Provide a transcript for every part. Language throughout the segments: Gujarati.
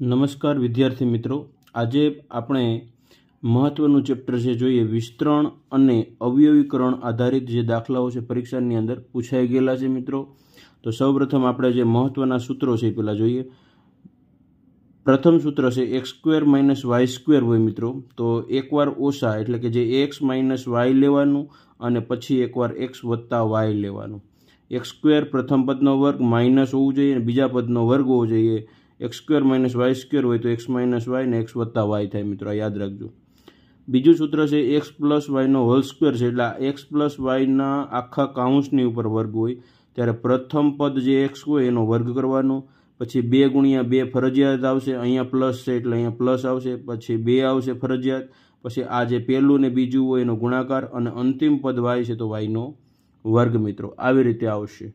નમસ્કાર વિદ્યાર્થી મિત્રો આજે આપણે મહત્વનું ચેપ્ટર છે જોઈએ વિસ્તરણ અને અવયવીકરણ આધારિત જે દાખલાઓ છે પરીક્ષાની અંદર પૂછાઈ ગયેલા છે મિત્રો તો સૌપ્રથમ આપણે જે મહત્વના સૂત્રો છે એ પહેલાં જોઈએ પ્રથમ સૂત્ર છે x square minus y square હોય મિત્રો તો એકવાર ઓછા એટલે કે જે એક્સ માઇનસ વાય લેવાનું અને પછી એકવાર એક્સ વત્તા વાય લેવાનું એક્સ સ્ક્વેર પ્રથમ પદનો વર્ગ માઇનસ હોવું જોઈએ અને બીજા પદનો વર્ગ હોવો જોઈએ x square minus y square હોય તો એક્સ માઇનસ વાય ને એક્સ વત્તા વાય થાય મિત્રો યાદ રાખજો બીજું સૂત્ર છે એક્સ પ્લસ વાયનો હોલ સ્ક્વેર છે એટલે એક્સ પ્લસ વાયના આખા કાઉન્ટની ઉપર વર્ગ હોય ત્યારે પ્રથમ પદ જે એક્સ હોય એનો વર્ગ કરવાનો પછી બે ગુણ્યા બે ફરજિયાત આવશે અહીંયા પ્લસ છે એટલે અહીંયા પ્લસ આવશે પછી બે આવશે ફરજિયાત પછી આ જે પહેલું ને બીજું હોય એનો ગુણાકાર અને અંતિમ પદ વાય છે તો વાયનો વર્ગ મિત્રો આવી રીતે આવશે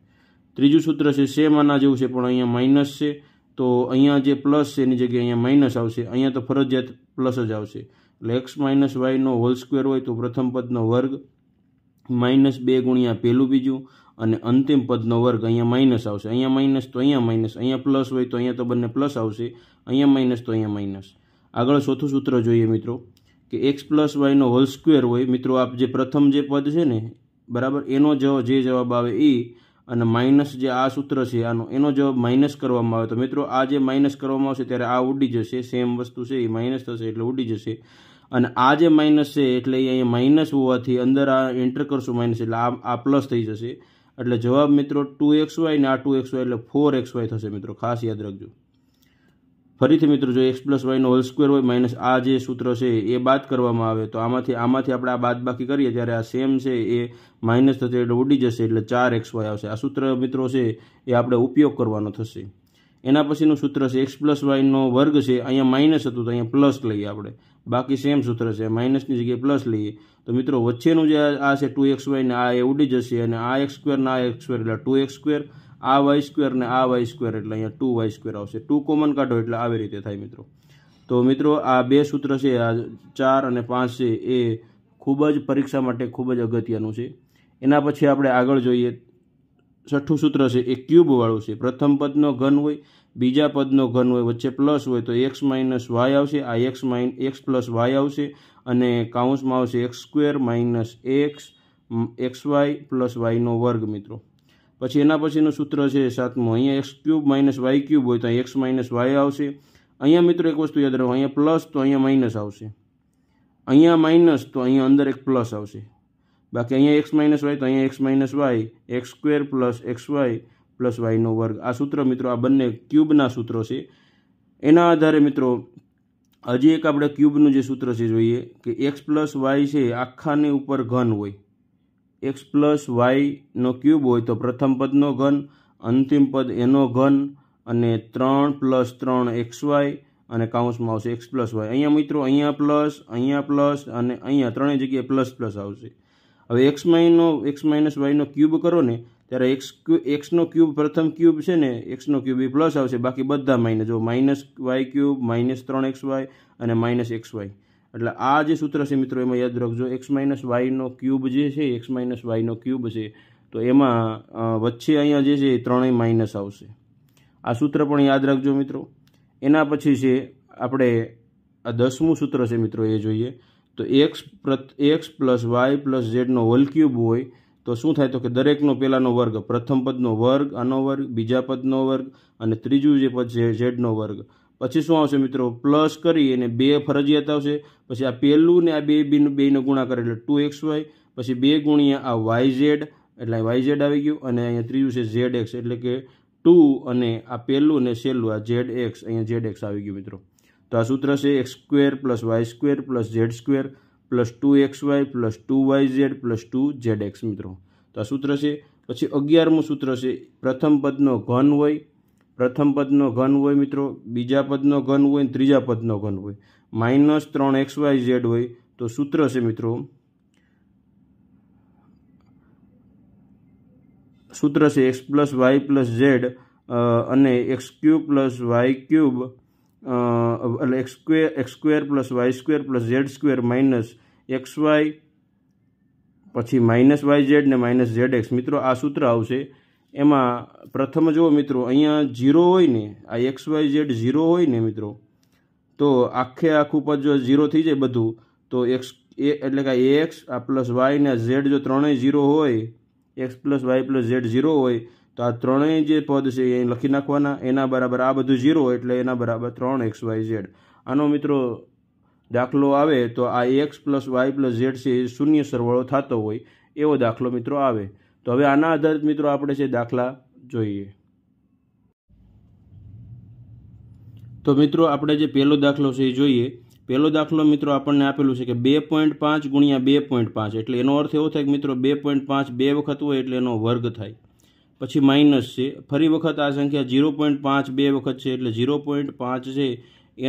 ત્રીજું સૂત્ર છે સેમ આના જેવું છે પણ અહીંયા માઇનસ છે તો અહીંયા જે પ્લસ છે એની જગ્યાએ અહીંયા માઇનસ આવશે અહીંયા તો ફરજિયાત પ્લસ જ આવશે એટલે એક્સ માઇનસ વાયનો હોલ સ્ક્વેર હોય તો પ્રથમ પદનો વર્ગ માઇનસ બે ગુણ્યા પહેલું બીજું અને અંતિમ પદનો વર્ગ અહીંયા માઇનસ આવશે અહીંયા માઇનસ તો અહીંયા માઇનસ અહીંયા પ્લસ હોય તો અહીંયા તો બંને પ્લસ આવશે અહીંયા માઇનસ તો અહીંયા માઇનસ આગળ ચોથું સૂત્ર જોઈએ મિત્રો કે એક્સ પ્લસ વાયનો હોલ સ્ક્વેર હોય મિત્રો આપ જે પ્રથમ જે પદ છે ને બરાબર એનો જે જવાબ આવે એ અને માઇનસ જે આ સૂત્ર છે આનો એનો જવાબ માઇનસ કરવામાં આવે તો મિત્રો આ જે માઇનસ કરવામાં આવશે ત્યારે આ ઉડી જશે સેમ વસ્તુ છે એ માઇનસ થશે એટલે ઉડી જશે અને આ જે માઇનસ છે એટલે અહીંયા માઇનસ હોવાથી અંદર આ એન્ટર કરશું માઇનસ એટલે આ આ પ્લસ થઈ જશે એટલે જવાબ મિત્રો ટુ એક્સ વાય ને આ ટુ એક્સ વાય એટલે ફોર એક્સ વાય થશે મિત્રો ખાસ યાદ રાખજો ફરીથી મિત્રો જો એક્સ પ્લસ વાયનો હોલ સ્ક્વેર હોય માઇનસ આ જે સૂત્ર છે એ બાદ કરવામાં આવે તો આમાંથી આમાંથી આપણે આ બાદ બાકી કરીએ ત્યારે આ સેમ છે એ માઇનસ થશે એટલે ઉડી જશે એટલે ચાર એક્સ વાય આવશે આ સૂત્ર મિત્રો છે એ આપણે ઉપયોગ કરવાનો થશે એના પછીનું સૂત્ર છે એક્સ પ્લસ વાયનો વર્ગ છે અહીંયા માઇનસ હતું તો અહીંયા પ્લસ લઈએ આપણે બાકી સેમ સૂત્ર છે માઇનસની જગ્યાએ પ્લસ લઈએ તો મિત્રો વચ્ચેનું જે આ છે ટુ એક્સ વાયને આ એ ઉડી જશે અને આ એક્સ સ્ક્વેર આ એક્સ સ્ક્વેર એટલે ટુ એક્સ સ્ક્વેર આ વાય સ્ક્વેર ને આ વાય સ્ક્વેર એટલે અહીંયા ટુ વાય સ્ક્વેર આવશે ટુ કોમન કાઢો એટલે આવી રીતે થાય મિત્રો તો મિત્રો આ બે સૂત્ર છે આ ચાર અને પાંચ છે એ ખૂબ જ પરીક્ષા માટે ખૂબ જ અગત્યનું છે એના પછી આપણે આગળ જોઈએ છઠ્ઠું સૂત્ર છે એ ક્યુબવાળું છે પ્રથમ પદનો ઘન હોય બીજા પદનો ઘન હોય વચ્ચે પ્લસ હોય તો એક્સ માઇનસ વાય આવશે આ x minus x plus y આવશે અને કાઉન્સમાં આવશે x square minus x x y plus વાયનો વર્ગ મિત્રો પછી એના પછીનું સૂત્ર છે સાતમું અહીંયા x cube minus y cube હોય તો એક્સ માઇનસ વાય આવશે અહીંયા મિત્રો એક વસ્તુ યાદ રાખો અહીંયા પ્લસ તો અહીંયા માઇનસ આવશે અહીંયા માઇનસ તો અહીંયા અંદર એક પ્લસ આવશે બાકી અહીંયા એક્સ માઇનસ વાય તો અહીંયા x minus y x square plus x y plus વાયનો વર્ગ આ સૂત્ર મિત્રો આ બંને ક્યુબના સૂત્રો છે એના આધારે મિત્રો હજી એક આપણે ક્યુબનું જે સૂત્ર છે જોઈએ કે એક્સ પ્લસ વાય છે આખાની ઉપર ઘન હોય એક્સ પ્લસ વાયનો ક્યુબ હોય તો પ્રથમ પદનો ઘન અંતિમ પદ એનો ઘન અને ત્રણ પ્લસ ત્રણ એક્સ વાય અને કાઉન્સમાં આવશે એક્સ પ્લસ વાય અહીંયા મિત્રો અહીંયા પ્લસ અહીંયા પ્લસ અને અહીંયા ત્રણેય જગ્યાએ પ્લસ પ્લસ આવશે હવે એક્સ માઇનો એક્સ માઇનસ વાયનો ક્યુબ કરો ને ત્યારે એક્સ એક્સનો ક્યુબ પ્રથમ ક્યુબ છે ને એક્સનો ક્યુબ એ પ્લસ આવશે બાકી બધા માઇનસ જો માઇનસ વાય ક્યુબ માઇનસ ત્રણ એક્સ વાય અને માઇનસ એક્સ વાય એટલે આ જે સૂત્ર છે મિત્રો એમાં યાદ રાખજો એક્સ માઇનસ વાયનો ક્યુબ જે છે એક્સ માઇનસ વાયનો ક્યુબ છે તો એમાં વચ્ચે અહીંયા જે છે એ ત્રણેય માઇનસ આવશે આ સૂત્ર પણ યાદ રાખજો મિત્રો એના પછી છે આપણે આ દસમું સૂત્ર છે મિત્રો એ જોઈએ તો એક્સ પ્રત એક્સ પ્લસ વાય પ્લસ ઝેડનો હોલ ક્યુબ હોય તો શું થાય તો કે દરેકનો પહેલાંનો વર્ગ પ્રથમ પદનો વર્ગ આનો વર્ગ બીજા પદનો વર્ગ અને ત્રીજું જે પદ છે ઝેડનો વર્ગ પછી શું આવશે મિત્રો પ્લસ કરી અને બે ફરજિયાત આવશે પછી આ પહેલું ને આ બે બીનું બેનો ગુણાકાર એટલે ટુ એક્સ વાય પછી બે ગુણ્યા આ વાય ઝેડ એટલે વાય ઝેડ આવી ગયું અને અહીંયા ત્રીજું છે ઝેડ એક્સ એટલે કે ટુ અને આ પહેલું ને છેલ્લું આ ઝેડ એક્સ અહીંયા ઝેડ એક્સ આવી ગયું મિત્રો તો આ સૂત્ર છે x square plus y square plus z square plus two x y plus two y z plus two z x મિત્રો તો આ સૂત્ર છે પછી અગિયારમું સૂત્ર છે પ્રથમ પદનો ઘન હોય પ્રથમ પદનો ઘન હોય મિત્રો બીજા પદનો ઘન હોય ને ત્રીજા પદનો ઘન હોય માઇનસ ત્રણ એક્સ વાય ઝેડ હોય તો સૂત્ર છે મિત્રો સૂત્ર છે x plus y plus z અને x cube plus y cube એટલે x square x square plus y square plus z square minus x y પછી માઇનસ વાય ઝેડ ને માઇનસ ઝેડ એક્સ મિત્રો આ સૂત્ર આવશે એમાં પ્રથમ જુઓ મિત્રો અહીંયા ઝીરો હોય ને આ એક્સ વાય ઝેડ ઝીરો હોય ને મિત્રો તો આખે આખું પર જો ઝીરો થઈ જાય બધું તો એક્સ એ એટલે કે એક્સ આ પ્લસ વાય ને ઝેડ જો ત્રણેય ઝીરો હોય x plus y plus z zero હોય તો આ ત્રણેય જે પદ છે એ લખી નાખવાના એના બરાબર આ બધું ઝીરો હોય એટલે એના બરાબર ત્રણ એક્સ વાય ઝેડ આનો મિત્રો દાખલો આવે તો આ x plus y plus z છે એ શૂન્ય સરવાળો થતો હોય એવો દાખલો મિત્રો આવે તો હવે આના આધારિત મિત્રો આપણે છે દાખલા જોઈએ તો મિત્રો આપણે જે પહેલો દાખલો છે એ જોઈએ પહેલો દાખલો મિત્રો આપણને આપેલું છે કે બે પોઈન્ટ પાંચ ગુણ્યા બે પોઈન્ટ પાંચ એટલે એનો અર્થ એવો થાય કે મિત્રો બે પોઈન્ટ પાંચ બે વખત હોય એટલે એનો વર્ગ થાય પછી માઇનસ છે ફરી વખત આ સંખ્યા ઝીરો પોઈન્ટ પાંચ બે વખત છે એટલે ઝીરો પોઈન્ટ પાંચ છે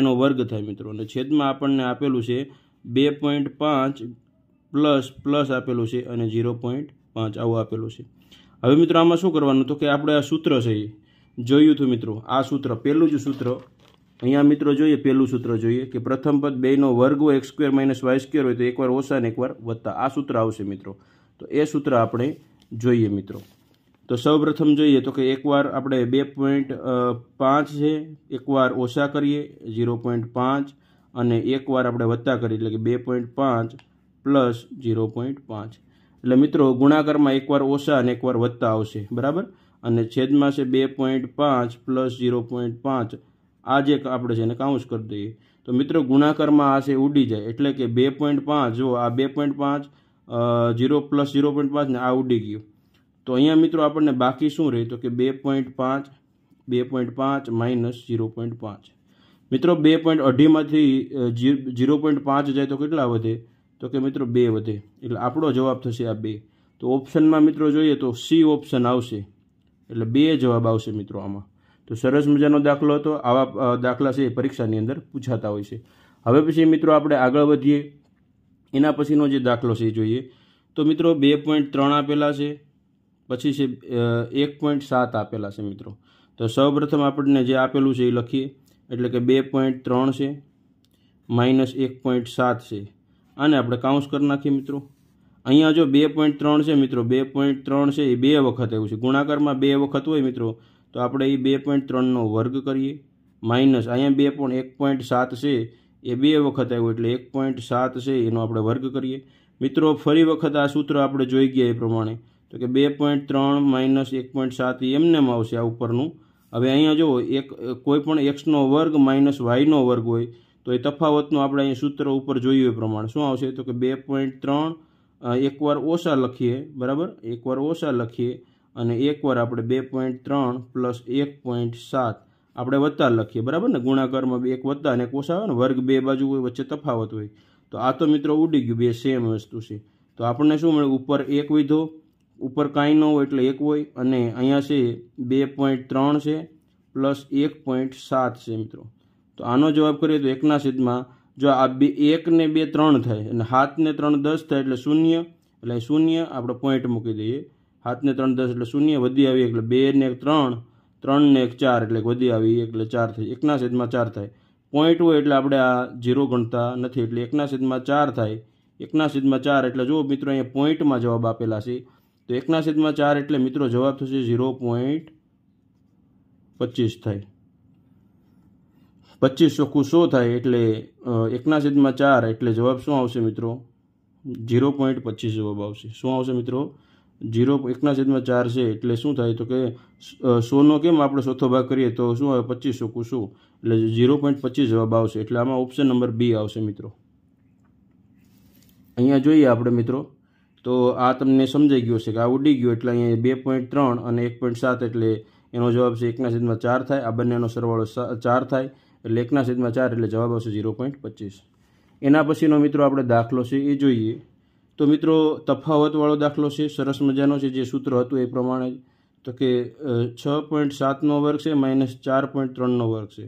એનો વર્ગ થાય મિત્રો અને છેદમાં આપણને આપેલું છે બે પોઈન્ટ પાંચ પ્લસ પ્લસ આપેલું છે અને ઝીરો પોઈન્ટ પાંચ આવું આપેલું છે હવે મિત્રો આમાં શું કરવાનું તો કે આપણે આ સૂત્ર છે એ જોયું હતું મિત્રો આ સૂત્ર પહેલું જ સૂત્ર અહીંયા મિત્રો જોઈએ પહેલું સૂત્ર જોઈએ કે પ્રથમ પદ બેનો વર્ગ હોય x square minus y square હોય તો એકવાર ઓછા ને એકવાર વધતા આ સૂત્ર આવશે મિત્રો તો એ સૂત્ર આપણે જોઈએ મિત્રો તો સૌ પ્રથમ જોઈએ તો કે એકવાર આપણે બે પોઈન્ટ પાંચ છે એકવાર ઓછા કરીએ ઝીરો પોઈન્ટ પાંચ અને એકવાર આપણે વધતા કરીએ એટલે કે બે પોઈન્ટ પાંચ પ્લસ ઝીરો પોઈન્ટ પાંચ એટલે મિત્રો ગુણાકારમાં એકવાર ઓછા અને એકવાર વધતા આવશે બરાબર અને છેદમાં છે બે પોઈન્ટ પાંચ પ્લસ ઝીરો પોઈન્ટ પાંચ આ જે આપણે છે એને કાઉન્સ કરી દઈએ તો મિત્રો ગુણાકારમાં આ છે ઉડી જાય એટલે કે બે પોઈન્ટ પાંચ જો આ બે પોઈન્ટ પાંચ ઝીરો પ્લસ ઝીરો પોઈન્ટ પાંચ ને આ ઉડી ગયું તો અહીંયા મિત્રો આપણને બાકી શું રહે તો કે બે પોઈન્ટ પાંચ બે પોઈન્ટ પાંચ માઇનસ ઝીરો પોઈન્ટ પાંચ મિત્રો બે પોઈન્ટ અઢીમાંથી ઝીરો પોઈન્ટ પાંચ જાય તો કેટલા વધે તો કે મિત્રો બે વધે એટલે આપણો જવાબ થશે આ બે તો ઓપ્શનમાં મિત્રો જોઈએ તો સી ઓપ્શન આવશે એટલે બે જવાબ આવશે મિત્રો આમાં તો સરસ મજાનો દાખલો હતો આવા દાખલા છે એ પરીક્ષાની અંદર પૂછાતા હોય છે હવે પછી મિત્રો આપણે આગળ વધીએ એના પછીનો જે દાખલો છે એ જોઈએ તો મિત્રો બે પોઈન્ટ ત્રણ આપેલા છે પછી છે એક પોઈન્ટ સાત આપેલા છે મિત્રો તો સૌપ્રથમ આપણને જે આપેલું છે એ લખીએ એટલે કે બે પોઈન્ટ ત્રણ છે માઇનસ એક પોઈન્ટ સાત છે આને આપણે કાઉન્સ કરી નાખીએ મિત્રો અહીંયા જો બે પોઈન્ટ ત્રણ છે મિત્રો બે પોઈન્ટ ત્રણ છે એ બે વખત એવું છે ગુણાકારમાં બે વખત હોય મિત્રો તો આપણે એ બે પોઈન્ટ ત્રણનો વર્ગ કરીએ માઇનસ અહીંયા બે પણ એક પોઈન્ટ સાત છે એ બે વખત આવ્યું એટલે એક પોઈન્ટ સાત છે એનો આપણે વર્ગ કરીએ મિત્રો ફરી વખત આ સૂત્ર આપણે જોઈ ગયા એ પ્રમાણે તો કે બે પોઈન્ટ ત્રણ માઇનસ એક પોઈન્ટ સાત એમનેમ આવશે આ ઉપરનું હવે અહીંયા જુઓ એક કોઈ પણ એક્સનો વર્ગ માઇનસ વાયનો વર્ગ હોય તો એ તફાવતનું આપણે અહીં સૂત્ર ઉપર જોયું એ પ્રમાણે શું આવશે તો કે બે પોઈન્ટ ત્રણ એકવાર ઓછા લખીએ બરાબર એકવાર ઓછા લખીએ અને એકવાર આપણે બે પોઈન્ટ ત્રણ પ્લસ એક પોઈન્ટ સાત આપણે વત્તા લખીએ બરાબર ને ગુણાકારમાં એક વત્તા અને એક ઓછા આવે ને વર્ગ બે બાજુ હોય વચ્ચે તફાવત હોય તો આ તો મિત્રો ઉડી ગયું બે સેમ વસ્તુ છે તો આપણને શું મળે ઉપર એક વિધો ઉપર કાંઈ ન હોય એટલે એક હોય અને અહીંયા છે બે પોઈન્ટ ત્રણ છે પ્લસ એક પોઈન્ટ સાત છે મિત્રો તો આનો જવાબ કરીએ તો એકના છેદમાં જો આ બે એકને બે ત્રણ થાય અને હાથને ત્રણ દસ થાય એટલે શૂન્ય એટલે શૂન્ય આપણે પોઈન્ટ મૂકી દઈએ હાથને ત્રણ દસ એટલે શૂન્ય વધી આવી એટલે બે ને એક ત્રણ ત્રણ ને એક ચાર એટલે વધી આવી એટલે ચાર થાય એકના છેદમાં ચાર થાય પોઈન્ટ હોય એટલે આપણે આ ઝીરો ગણતા નથી એટલે એકના છેદમાં ચાર થાય એકના છેદમાં ચાર એટલે જો મિત્રો અહીંયા પોઈન્ટમાં જવાબ આપેલા છે તો એકના છેદમાં ચાર એટલે મિત્રો જવાબ થશે ઝીરો પોઈન્ટ પચીસ થાય પચીસ ચોખ્ખું સો થાય એટલે એકના છેદમાં ચાર એટલે જવાબ શું આવશે મિત્રો ઝીરો પોઈન્ટ પચીસ જવાબ આવશે શું આવશે મિત્રો ઝીરો એકના છેદમાં ચાર છે એટલે શું થાય તો કે સોનો કેમ આપણે ચોથો ભાગ કરીએ તો શું આવે પચીસ ચોખ્ખું શું એટલે ઝીરો પોઈન્ટ પચીસ જવાબ આવશે એટલે આમાં ઓપ્શન નંબર બી આવશે મિત્રો અહીંયા જોઈએ આપણે મિત્રો તો આ તમને સમજાઈ ગયો છે કે આ ઉડી ગયો એટલે અહીંયા બે પોઈન્ટ ત્રણ અને એક પોઈન્ટ સાત એટલે એનો જવાબ છે એકના છેદમાં ચાર થાય આ બંનેનો સરવાળો ચાર થાય એટલે એકના છેદમાં ચાર એટલે જવાબ આવશે ઝીરો પોઈન્ટ પચીસ એના પછીનો મિત્રો આપણે દાખલો છે એ જોઈએ તો મિત્રો તફાવતવાળો દાખલો છે સરસ મજાનો છે જે સૂત્ર હતું એ પ્રમાણે તો કે છ પોઈન્ટ સાતનો વર્ગ છે માઇનસ ચાર પોઈન્ટ ત્રણનો વર્ગ છે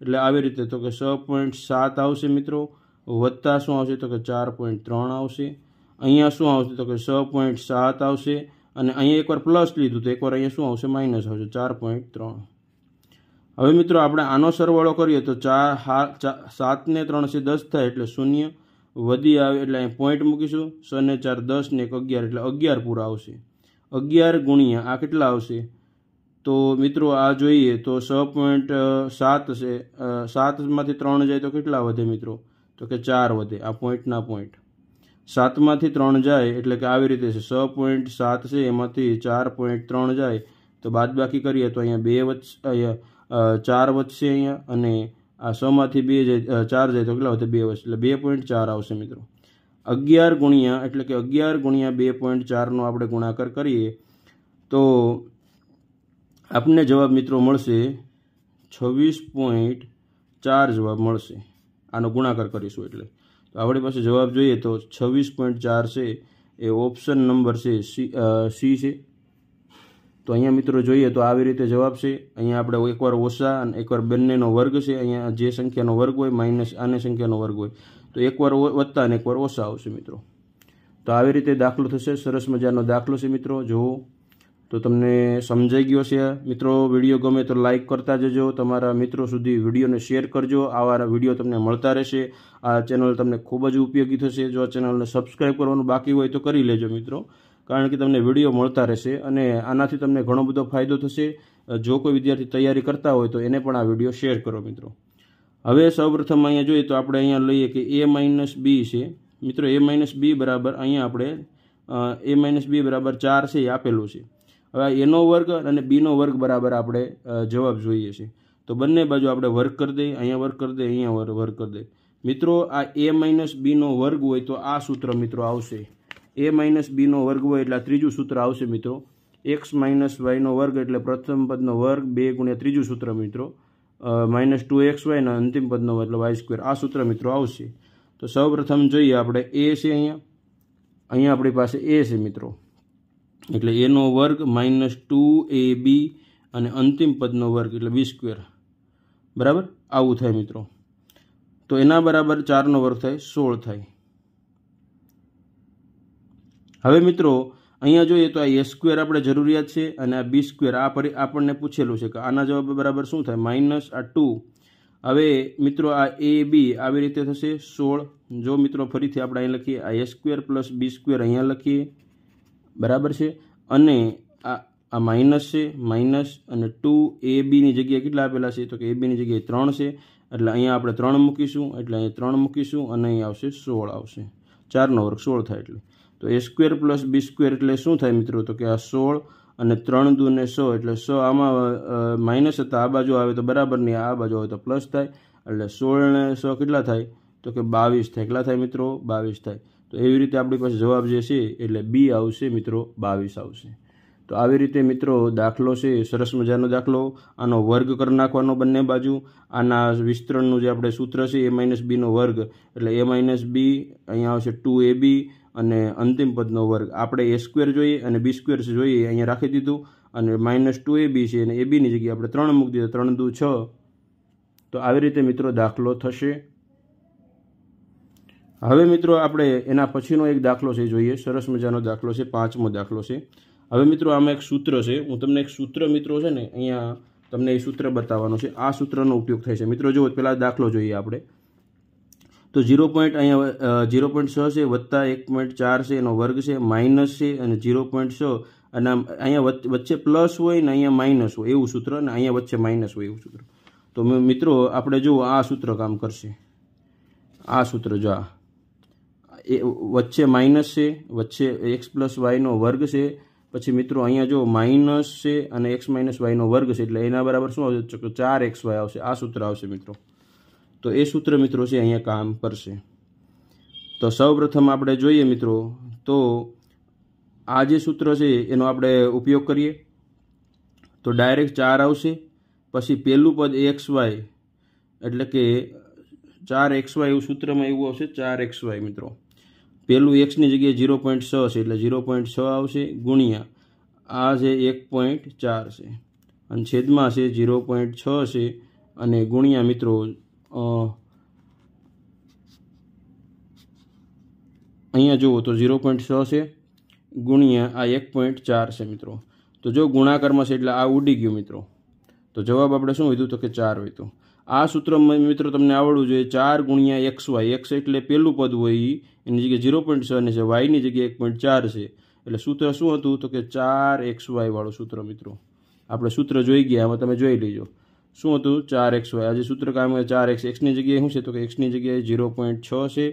એટલે આવી રીતે તો કે છ પોઈન્ટ સાત આવશે મિત્રો વત્તા શું આવશે તો કે ચાર પોઈન્ટ ત્રણ આવશે અહીંયા શું આવશે તો કે છ પોઈન્ટ સાત આવશે અને અહીંયા એકવાર પ્લસ લીધું તો એકવાર અહીંયા શું આવશે માઇનસ આવશે ચાર પોઈન્ટ ત્રણ હવે મિત્રો આપણે આનો સરવાળો કરીએ તો ચાર હા ચા સાતને ત્રણથી દસ થાય એટલે શૂન્ય વધી આવે એટલે અહીં પોઈન્ટ મૂકીશું છને ચાર દસ ને એક અગિયાર એટલે અગિયાર પૂરા આવશે અગિયાર ગુણ્યા આ કેટલા આવશે તો મિત્રો આ જોઈએ તો છ પોઈન્ટ સાત છે સાતમાંથી ત્રણ જાય તો કેટલા વધે મિત્રો તો કે ચાર વધે આ પોઈન્ટના પોઈન્ટ સાતમાંથી ત્રણ જાય એટલે કે આવી રીતે છે છ પોઈન્ટ સાત છે એમાંથી ચાર પોઈન્ટ ત્રણ જાય તો બાદબાકી કરીએ તો અહીંયા બે વચ્ચે અહીંયા ચાર વધશે અહીંયા અને આ સોમાંથી બે જાય ચાર જાય તો કેટલા વધે બે વધશે એટલે બે પોઈન્ટ ચાર આવશે મિત્રો અગિયાર ગુણ્યા એટલે કે અગિયાર ગુણ્યા બે પોઈન્ટ ચારનો આપણે ગુણાકાર કરીએ તો આપને જવાબ મિત્રો મળશે છવ્વીસ પોઈન્ટ ચાર જવાબ મળશે આનો ગુણાકાર કરીશું એટલે તો આપણી પાસે જવાબ જોઈએ તો છવ્વીસ પોઈન્ટ ચાર છે એ ઓપ્શન નંબર છે સી સી છે તો અહીંયા મિત્રો જોઈએ તો આવી રીતે જવાબ છે અહીંયા આપણે એકવાર ઓછા અને એકવાર બંનેનો વર્ગ છે અહીંયા જે સંખ્યાનો વર્ગ હોય માઇનસ આને સંખ્યાનો વર્ગ હોય તો એકવાર વધતા અને એકવાર ઓછા આવશે મિત્રો તો આવી રીતે દાખલો થશે સરસ મજાનો દાખલો છે મિત્રો જુઓ તો તમને સમજાઈ ગયો છે મિત્રો વિડીયો ગમે તો લાઇક કરતા જજો તમારા મિત્રો સુધી વિડીયોને શેર કરજો આવા વિડીયો તમને મળતા રહેશે આ ચેનલ તમને ખૂબ જ ઉપયોગી થશે જો આ ચેનલને સબસ્ક્રાઈબ કરવાનું બાકી હોય તો કરી લેજો મિત્રો કારણ કે તમને વિડીયો મળતા રહેશે અને આનાથી તમને ઘણો બધો ફાયદો થશે જો કોઈ વિદ્યાર્થી તૈયારી કરતા હોય તો એને પણ આ વિડીયો શેર કરો મિત્રો હવે સૌપ્રથમ અહીંયા જોઈએ તો આપણે અહીંયા લઈએ કે એ માઇનસ બી છે મિત્રો એ માઇનસ બી બરાબર અહીંયા આપણે એ માઇનસ બી બરાબર ચાર છે એ આપેલું છે હવે એનો વર્ગ અને બીનો વર્ગ બરાબર આપણે જવાબ જોઈએ છે તો બંને બાજુ આપણે વર્ક કરી દઈએ અહીંયા વર્ક કરી દઈએ અહીંયા વર્ક કરી દઈએ મિત્રો આ એ માઇનસ બીનો વર્ગ હોય તો આ સૂત્ર મિત્રો આવશે એ માઇનસ બીનો વર્ગ હોય એટલે આ ત્રીજું સૂત્ર આવશે મિત્રો એક્સ માઇનસ વાયનો વર્ગ એટલે પ્રથમ પદનો વર્ગ બે ગુણ્યા ત્રીજું સૂત્ર મિત્રો માઇનસ ટુ એક્સ વાય અને અંતિમ પદનો એટલે વાય સ્ક્વેર આ સૂત્ર મિત્રો આવશે તો સૌ પ્રથમ જોઈએ આપણે એ છે અહીંયા અહીંયા આપણી પાસે એ છે મિત્રો એટલે એનો વર્ગ માઇનસ ટુ એ બી અને અંતિમ પદનો વર્ગ એટલે બી સ્ક્વેર બરાબર આવું થાય મિત્રો તો એના બરાબર ચારનો વર્ગ થાય સોળ થાય હવે મિત્રો અહીંયા જોઈએ તો આ એ સ્ક્વેર આપણે જરૂરિયાત છે અને આ બી સ્ક્વેર આ પર આપણને પૂછેલું છે કે આના જવાબ બરાબર શું થાય માઇનસ આ ટુ હવે મિત્રો આ એ બી આવી રીતે થશે સોળ જો મિત્રો ફરીથી આપણે અહીં લખીએ આ a square plus b square અહીંયા લખીએ બરાબર છે અને આ આ માઇનસ છે માઇનસ અને ટુ એ બીની જગ્યાએ કેટલા આપેલા છે તો કે એ બીની જગ્યાએ ત્રણ છે એટલે અહીંયા આપણે ત્રણ મૂકીશું એટલે અહીંયા ત્રણ મૂકીશું અને અહીં આવશે સોળ આવશે ચારનો વર્ગ સોળ થાય એટલે તો a square plus b square એટલે શું થાય મિત્રો તો કે આ સોળ અને ત્રણ દૂ ને સો એટલે સો આમાં માઇનસ હતા આ બાજુ આવે તો બરાબર નહીં આ બાજુ આવે તો પ્લસ થાય એટલે સોળ ને સો કેટલા થાય તો કે બાવીસ થાય કેટલા થાય મિત્રો બાવીસ થાય તો એવી રીતે આપણી પાસે જવાબ જે છે એટલે બી આવશે મિત્રો બાવીસ આવશે તો આવી રીતે મિત્રો દાખલો છે સરસ મજાનો દાખલો આનો વર્ગ કરી નાખવાનો બંને બાજુ આના વિસ્તરણનું જે આપણે સૂત્ર છે એ માઇનસ બીનો વર્ગ એટલે એ માઇનસ બી અહીંયા આવશે ટુ એ બી અને અંતિમ પદનો વર્ગ આપણે એ સ્ક્વેર જોઈએ અને બી સ્ક્વેર જોઈએ અહીંયા રાખી દીધું અને માઇનસ ટુ એ બી છે અને એ બીની જગ્યાએ આપણે ત્રણ મૂકી દીધું ત્રણ દુ છ તો આવી રીતે મિત્રો દાખલો થશે હવે મિત્રો આપણે એના પછીનો એક દાખલો છે જોઈએ સરસ મજાનો દાખલો છે પાંચમો દાખલો છે હવે મિત્રો આમાં એક સૂત્ર છે હું તમને એક સૂત્ર મિત્રો છે ને અહીંયા તમને એ સૂત્ર બતાવવાનું છે આ સૂત્રનો ઉપયોગ થાય છે મિત્રો જુઓ પહેલાં દાખલો જોઈએ આપણે તો ઝીરો પોઈન્ટ અહીંયા ઝીરો પોઈન્ટ છ છે વત્તા એક પોઈન્ટ ચાર છે એનો વર્ગ છે માઇનસ છે અને ઝીરો પોઈન્ટ છ અને અહીંયા વચ્ચે પ્લસ હોય ને અહીંયા માઇનસ હોય એવું સૂત્ર અને અહીંયા વચ્ચે માઇનસ હોય એવું સૂત્ર તો મિત્રો આપણે જુઓ આ સૂત્ર કામ કરશે આ સૂત્ર જો આ એ વચ્ચે માઇનસ છે વચ્ચે એક્સ પ્લસ વાયનો વર્ગ છે પછી મિત્રો અહીંયા જો માઇનસ છે અને એક્સ માઇનસ વાયનો વર્ગ છે એટલે એના બરાબર શું આવશે ચાર એક્સ વાય આવશે આ સૂત્ર આવશે મિત્રો તો એ સૂત્ર મિત્રો છે અહીંયા કામ કરશે તો સૌપ્રથમ આપણે જોઈએ મિત્રો તો આ જે સૂત્ર છે એનો આપણે ઉપયોગ કરીએ તો ડાયરેક્ટ ચાર આવશે પછી પહેલું પદ એક્સ વાય એટલે કે ચાર એક્સ વાય એવું સૂત્રમાં એવું આવશે ચાર એક્સ વાય મિત્રો પહેલું એક્સની જગ્યાએ ઝીરો પોઈન્ટ છ છે એટલે ઝીરો પોઈન્ટ છ આવશે ગુણ્યા આ છે એક પોઈન્ટ ચાર છે અને છેદમાં છે ઝીરો પોઈન્ટ છ છે અને ગુણ્યા મિત્રો અહીંયા જુઓ તો ઝીરો પોઈન્ટ છ છે ગુણ્યા આ એક પોઈન્ટ ચાર છે મિત્રો તો જો ગુણાકારમાં છે એટલે આ ઉડી ગયું મિત્રો તો જવાબ આપણે શું વધ્યું તો કે ચાર વધ્યું આ સૂત્ર મિત્રો તમને આવડવું જોઈએ ચાર ગુણ્યા એક્સ વાય એક્સ એટલે પહેલું પદ હોય એની જગ્યાએ ઝીરો પોઈન્ટ છ છે વાયની જગ્યાએ એક પોઈન્ટ ચાર છે એટલે સૂત્ર શું હતું તો કે ચાર એક્સ વાય વાયવાળું સૂત્ર મિત્રો આપણે સૂત્ર જોઈ ગયા એમાં તમે જોઈ લેજો શું હતું ચાર એક્સ વાય આજે સૂત્ર કામ ચાર એક્સ એક્સની જગ્યાએ શું છે તો કે એક્સની જગ્યાએ ઝીરો પોઈન્ટ છ છે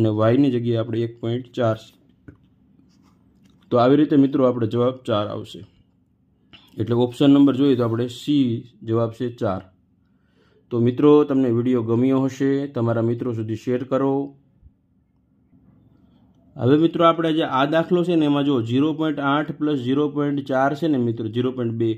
અને વાયની જગ્યાએ આપણે એક પોઈન્ટ ચાર છે તો આવી રીતે મિત્રો આપણે જવાબ ચાર આવશે એટલે ઓપ્શન નંબર જોઈએ તો આપણે સી જવાબ છે ચાર તો મિત્રો તમને વિડીયો ગમ્યો હશે તમારા મિત્રો સુધી શેર કરો હવે મિત્રો આપણે જે આ દાખલો છે ને એમાં જો ઝીરો પોઈન્ટ આઠ પ્લસ ઝીરો પોઈન્ટ ચાર છે ને મિત્રો ઝીરો પોઈન્ટ બે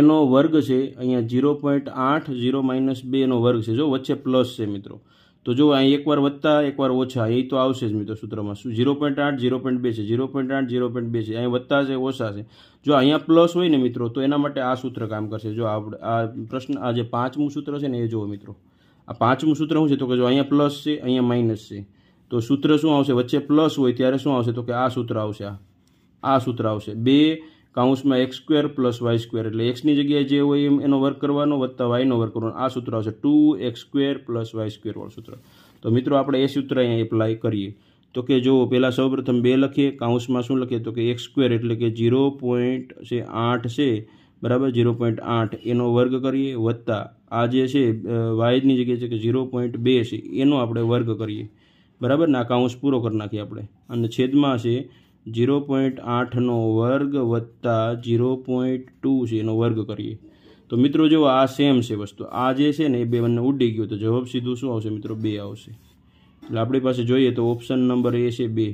એનો વર્ગ છે અહીંયા ઝીરો પોઈન્ટ આઠ ઝીરો માઇનસ બેનો વર્ગ છે જો વચ્ચે પ્લસ છે મિત્રો તો જો અહીં એકવાર વધતા એકવાર ઓછા એ તો આવશે જ મિત્રો સૂત્રમાં શું ઝીરો પોઈન્ટ આઠ ઝીરો પોઈન્ટ બે છે ઝીરો પોઈન્ટ આઠ ઝીરો પોઈન્ટ બે છે અહીં વધતા છે ઓછા છે જો અહીંયા પ્લસ હોય ને મિત્રો તો એના માટે આ સૂત્ર કામ કરશે જો આપણે આ પ્રશ્ન આ જે પાંચમું સૂત્ર છે ને એ જુઓ મિત્રો આ પાંચમું સૂત્ર શું છે તો કે જો અહીંયા પ્લસ છે અહીંયા માઇનસ છે તો સૂત્ર શું આવશે વચ્ચે પ્લસ હોય ત્યારે શું આવશે તો કે આ સૂત્ર આવશે આ સૂત્ર આવશે બે કાઉન્સમાં x square plus y square એટલે એક્સની જગ્યાએ જે હોય એમ એનો વર્ક કરવાનો વત્તા વાયનો વર્ક કરવાનો આ સૂત્ર આવશે two x square plus y સ્ક્વેરવાળું સૂત્ર તો મિત્રો આપણે એ સૂત્ર અહીંયા એપ્લાય કરીએ તો કે જો પહેલાં સૌપ્રથમ બે લખીએ કાઉન્સમાં શું લખીએ તો કે એક્સ સ્ક્વેર એટલે કે ઝીરો પોઈન્ટ છે આઠ છે બરાબર ઝીરો પોઈન્ટ આઠ એનો વર્ગ કરીએ વત્તા આ જે છે વાયની જગ્યાએ છે કે ઝીરો પોઈન્ટ બે છે એનો આપણે વર્ગ કરીએ બરાબર ને આ કાઉન્સ પૂરો કરી નાખીએ આપણે અને છેદમાં છે જીરો પોઈન્ટ આઠનો વર્ગ વત્તા જીરો પોઈન્ટ ટુ છે એનો વર્ગ કરીએ તો મિત્રો જેવો આ સેમ છે વસ્તુ આ જે છે ને એ બે બંને ઉડી ગયો તો જવાબ સીધું શું આવશે મિત્રો બે આવશે એટલે આપણી પાસે જોઈએ તો ઓપ્શન નંબર એ છે બે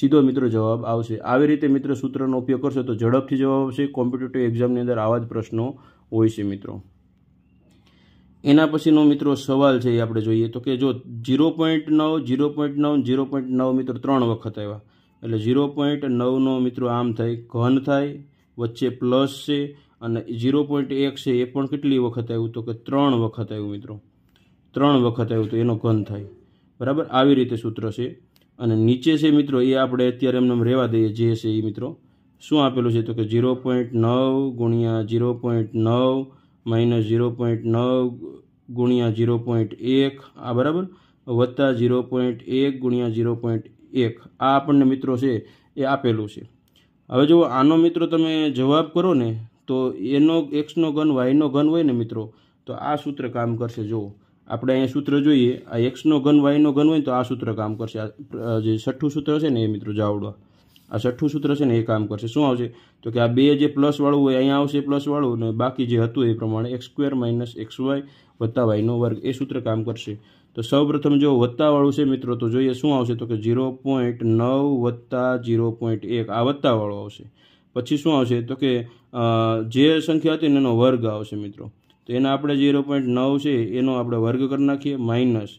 સીધો મિત્રો જવાબ આવશે આવી રીતે મિત્ર સૂત્રનો ઉપયોગ કરશો તો ઝડપથી જવાબ આવશે કોમ્પિટિટિવ એક્ઝામની અંદર આવા જ પ્રશ્નો હોય છે મિત્રો એના પછીનો મિત્રો સવાલ છે એ આપણે જોઈએ તો કે જો ઝીરો પોઈન્ટ નવ ઝીરો પોઈન્ટ નવ ઝીરો પોઈન્ટ નવ મિત્રો ત્રણ વખત આવ્યા એટલે ઝીરો પોઈન્ટ નવનો મિત્રો આમ થાય ઘન થાય વચ્ચે પ્લસ છે અને ઝીરો પોઈન્ટ એક છે એ પણ કેટલી વખત આવ્યું તો કે ત્રણ વખત આવ્યું મિત્રો ત્રણ વખત આવ્યું તો એનો ઘન થાય બરાબર આવી રીતે સૂત્ર છે અને નીચે છે મિત્રો એ આપણે અત્યારે એમને રહેવા દઈએ જે છે એ મિત્રો શું આપેલું છે તો કે ઝીરો પોઈન્ટ નવ ગુણ્યા ઝીરો પોઈન્ટ નવ માઇનસ ઝીરો પોઈન્ટ નવ ગુણ્યા ઝીરો પોઈન્ટ એક આ બરાબર વત્તા ઝીરો પોઈન્ટ એક ગુણ્યા ઝીરો પોઈન્ટ એક આ આપણને મિત્રો છે એ આપેલું છે હવે જો આનો મિત્રો તમે જવાબ કરો ને તો એનો એક્સનો ઘન વાયનો ઘન હોય ને મિત્રો તો આ સૂત્ર કામ કરશે જુઓ આપણે અહીંયા સૂત્ર જોઈએ આ એક્સનો ઘન વાયનો ઘન હોય તો આ સૂત્ર કામ કરશે આ જે છઠ્ઠું સૂત્ર છે ને એ મિત્રો જાવડવા આ છઠ્ઠું સૂત્ર છે ને એ કામ કરશે શું આવશે તો કે આ બે જે પ્લસવાળું હોય અહીંયા આવશે પ્લસવાળું અને બાકી જે હતું એ પ્રમાણે x square minus x y વત્તા વાયનો વર્ગ એ સૂત્ર કામ કરશે તો સૌપ્રથમ જો વત્તાવાળું છે મિત્રો તો જોઈએ શું આવશે તો કે ઝીરો પોઈન્ટ નવ વત્તા ઝીરો પોઈન્ટ એક આ વત્તાવાળો આવશે પછી શું આવશે તો કે જે સંખ્યા હતી એનો વર્ગ આવશે મિત્રો તો એના આપણે ઝીરો પોઈન્ટ નવ છે એનો આપણે વર્ગ કરી નાખીએ માઇનસ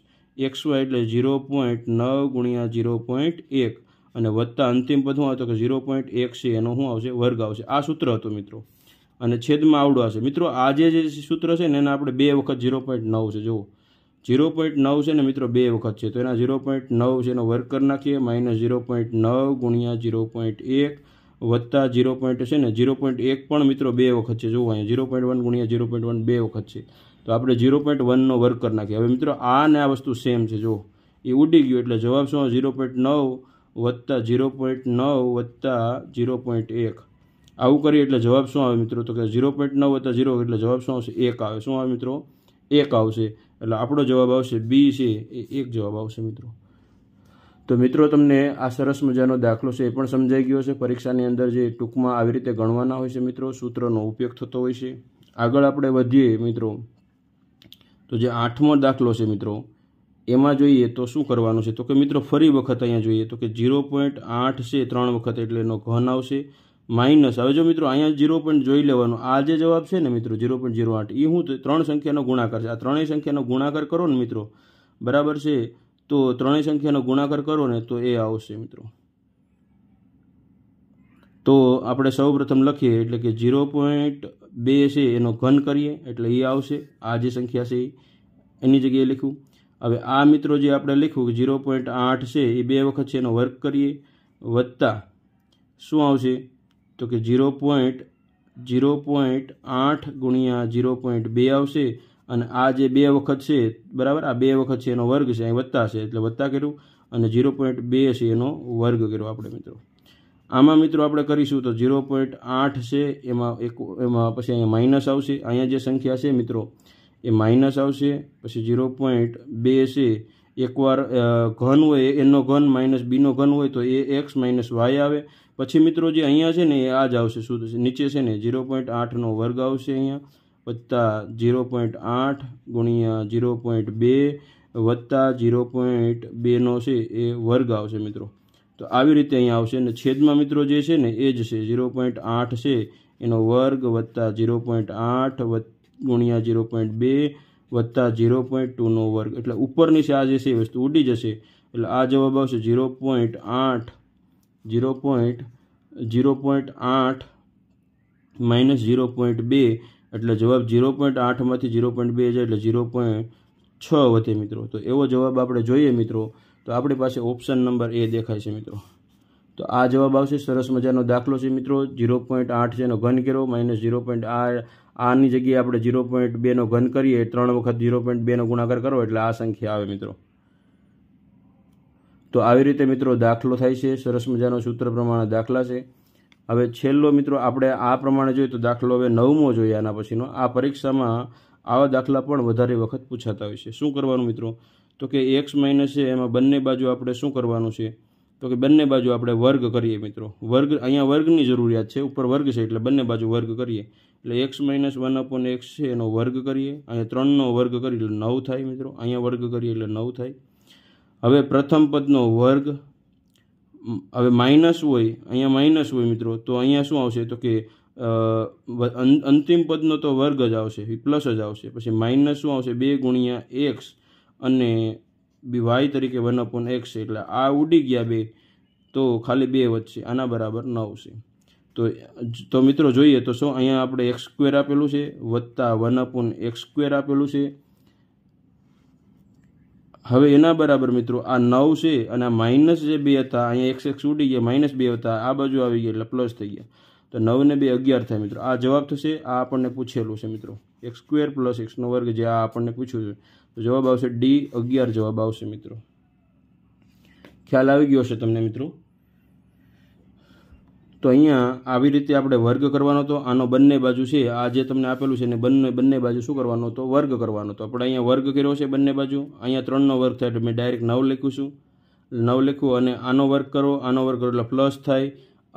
એક્સ વાય એટલે ઝીરો પોઈન્ટ નવ ગુણ્યા ઝીરો પોઈન્ટ એક અને વત્તા અંતિમ પદ શું આવતો કે ઝીરો પોઈન્ટ એક છે એનો શું આવશે વર્ગ આવશે આ સૂત્ર હતું મિત્રો અને છેદમાં આવડું આવશે મિત્રો આજે જે સૂત્ર છે ને એને આપણે બે વખત ઝીરો પોઈન્ટ નવ છે જોવો જીરો પોઈન્ટ નવ છે ને મિત્રો બે વખત છે તો એના ઝીરો પોઈન્ટ નવ છે એનો વર્ગ કરી નાખીએ માઇનસ ઝીરો પોઈન્ટ નવ ગુણ્યા ઝીરો પોઈન્ટ એક વત્તા જીરો પોઈન્ટ છે ને જીરો પોઈન્ટ એક પણ મિત્રો બે વખત છે જુઓ અહીંયા ઝીરો પોઈન્ટ વન ગુણ્યા ઝીરો પોઈન્ટ વન બે વખત છે તો આપણે ઝીરો પોઈન્ટ વનનો વર્ગ કરી નાખીએ હવે મિત્રો આ ને આ વસ્તુ સેમ છે જો એ ઉડી ગયું એટલે જવાબ શું ઝીરો પોઈન્ટ નવ વત્તા જીરો પોઈન્ટ નવ વત્તા જીરો પોઈન્ટ એક આવું કરીએ એટલે જવાબ શું આવે મિત્રો તો કે જીરો પોઈન્ટ નવ વત્તા ઝીરો એટલે જવાબ શું આવશે એક આવે શું આવે મિત્રો એક આવશે એટલે આપણો જવાબ આવશે બી છે એ એક જવાબ આવશે મિત્રો તો મિત્રો તમને આ સરસ મજાનો દાખલો છે એ પણ સમજાઈ ગયો છે પરીક્ષાની અંદર જે ટૂંકમાં આવી રીતે ગણવાના હોય છે મિત્રો સૂત્રનો ઉપયોગ થતો હોય છે આગળ આપણે વધીએ મિત્રો તો જે આઠમો દાખલો છે મિત્રો એમાં જોઈએ તો શું કરવાનું છે તો કે મિત્રો ફરી વખત અહીંયા જોઈએ તો કે ઝીરો પોઈન્ટ આઠ છે ત્રણ વખત એટલે એનો ઘન આવશે માઇનસ હવે જો મિત્રો અહીંયા જીરો પોઈન્ટ જોઈ લેવાનો આ જે જવાબ છે ને મિત્રો જીરો પોઈન્ટ જીરો આઠ એ હું ત્રણ સંખ્યાનો ગુણાકાર છે આ ત્રણેય સંખ્યાનો ગુણાકાર કરો ને મિત્રો બરાબર છે તો ત્રણેય સંખ્યાનો ગુણાકાર કરો ને તો એ આવશે મિત્રો તો આપણે સૌપ્રથમ લખીએ એટલે કે જીરો પોઈન્ટ બે છે એનો ઘન કરીએ એટલે એ આવશે આ જે સંખ્યા છે એની જગ્યાએ લખ્યું હવે આ મિત્રો જે આપણે લખ્યું કે જીરો પોઈન્ટ આઠ છે એ બે વખત છે એનો વર્ક કરીએ વત્તા શું આવશે તો કે ઝીરો પોઈન્ટ ઝીરો પોઈન્ટ આઠ ગુણ્યા ઝીરો પોઈન્ટ બે આવશે અને આ જે બે વખત છે બરાબર આ બે વખત છે એનો વર્ગ છે અહીં વત્તા છે એટલે વત્તા કર્યું અને ઝીરો પોઈન્ટ બે છે એનો વર્ગ કર્યો આપણે મિત્રો આમાં મિત્રો આપણે કરીશું તો ઝીરો પોઈન્ટ આઠ છે એમાં એક એમાં પછી અહીંયા માઇનસ આવશે અહીંયા જે સંખ્યા છે મિત્રો એ માઇનસ આવશે પછી ઝીરો પોઈન્ટ બે છે એકવાર ઘન હોય એનો ઘન માઇનસ બીનો ઘન હોય તો એ એક્સ માઇનસ વાય આવે પછી મિત્રો જે અહીંયા છે ને એ આ જ આવશે શું થશે નીચે છે ને ઝીરો પોઈન્ટ આઠનો વર્ગ આવશે અહીંયા વત્તા ઝીરો પોઈન્ટ આઠ ગુણ્યા ઝીરો પોઈન્ટ બે વત્તા ઝીરો પોઈન્ટ બેનો છે એ વર્ગ આવશે મિત્રો તો આવી રીતે અહીંયા આવશે અને છેદમાં મિત્રો જે છે ને એ જ છે ઝીરો પોઈન્ટ આઠ છે એનો વર્ગ વત્તા ઝીરો પોઈન્ટ આઠ ગુણ્યા ઝીરો પોઈન્ટ બે વત્તા ઝીરો પોઈન્ટ ટુનો વર્ગ એટલે ઉપરની છે આ જે છે એ વસ્તુ ઉડી જશે એટલે આ જવાબ આવશે ઝીરો પોઈન્ટ આઠ જીરો પોઈન્ટ જીરો પોઈન્ટ આઠ માઇનસ જીરો પોઈન્ટ બે એટલે જવાબ જીરો પોઈન્ટ આઠમાંથી જીરો પોઈન્ટ બે જાય એટલે જીરો પોઈન્ટ છ વધે મિત્રો તો એવો જવાબ આપણે જોઈએ મિત્રો તો આપણી પાસે ઓપ્શન નંબર એ દેખાય છે મિત્રો તો આ જવાબ આવશે સરસ મજાનો દાખલો છે મિત્રો જીરો પોઈન્ટ આઠ છે એનો ઘન કર્યો માઇનસ જીરો પોઈન્ટ આની જગ્યાએ આપણે જીરો પોઈન્ટ બેનો ઘન કરીએ ત્રણ વખત જીરો પોઈન્ટ બેનો ગુણાકાર કરો એટલે આ સંખ્યા આવે મિત્રો તો આવી રીતે મિત્રો દાખલો થાય છે સરસ મજાનો સૂત્ર પ્રમાણે દાખલા છે હવે છેલ્લો મિત્રો આપણે આ પ્રમાણે જોઈએ તો દાખલો હવે નવમો જોઈએ આના પછીનો આ પરીક્ષામાં આવા દાખલા પણ વધારે વખત પૂછાતા હોય છે શું કરવાનું મિત્રો તો કે એક્સ માઇનસ છે એમાં બંને બાજુ આપણે શું કરવાનું છે તો કે બંને બાજુ આપણે વર્ગ કરીએ મિત્રો વર્ગ અહીંયા વર્ગની જરૂરિયાત છે ઉપર વર્ગ છે એટલે બંને બાજુ વર્ગ કરીએ એટલે x minus one upon x છે એનો વર્ગ કરીએ અહીંયા ત્રણનો વર્ગ કરીએ એટલે નવ થાય મિત્રો અહીંયા વર્ગ કરીએ એટલે નવ થાય હવે પ્રથમ પદનો વર્ગ હવે માઇનસ હોય અહીંયા માઇનસ હોય મિત્રો તો અહીંયા શું આવશે તો કે અંતિમ પદનો તો વર્ગ જ આવશે પ્લસ જ આવશે પછી માઇનસ શું આવશે બે ગુણ્યા એક્સ અને બી વાય તરીકે વન અપોન એક્સ એટલે આ ઉડી ગયા બે તો ખાલી બે વધશે આના બરાબર નવ છે તો તો મિત્રો જોઈએ તો શું અહીંયા આપણે એક્સ સ્ક્વેર આપેલું છે વત્તા વન અપોન એક્સ સ્ક્વેર આપેલું છે હવે એના બરાબર મિત્રો આ નવ છે અને આ માઇનસ જે બે હતા અહીંયા એક્સ એક્સ ઉડી ગયા માઇનસ બે હતા આ બાજુ આવી ગયા એટલે પ્લસ થઈ ગયા તો નવને બે અગિયાર થાય મિત્રો આ જવાબ થશે આ આપણને પૂછેલું છે મિત્રો એક સ્ક્વેર પ્લસ એક્સનો વર્ગ જે આ આપણને પૂછ્યું છે તો જવાબ આવશે ડી અગિયાર જવાબ આવશે મિત્રો ખ્યાલ આવી ગયો છે તમને મિત્રો તો અહીંયા આવી રીતે આપણે વર્ગ કરવાનો હતો આનો બંને બાજુ છે આ જે તમને આપેલું છે ને બંને બંને બાજુ શું કરવાનો હતો વર્ગ કરવાનો હતો આપણે અહીંયા વર્ગ કર્યો છે બંને બાજુ અહીંયા ત્રણનો વર્ગ થાય એટલે મેં ડાયરેક્ટ નવ લખ્યું છું નવ લખ્યું અને આનો વર્ગ કરો આનો વર્ગ કરો એટલે પ્લસ થાય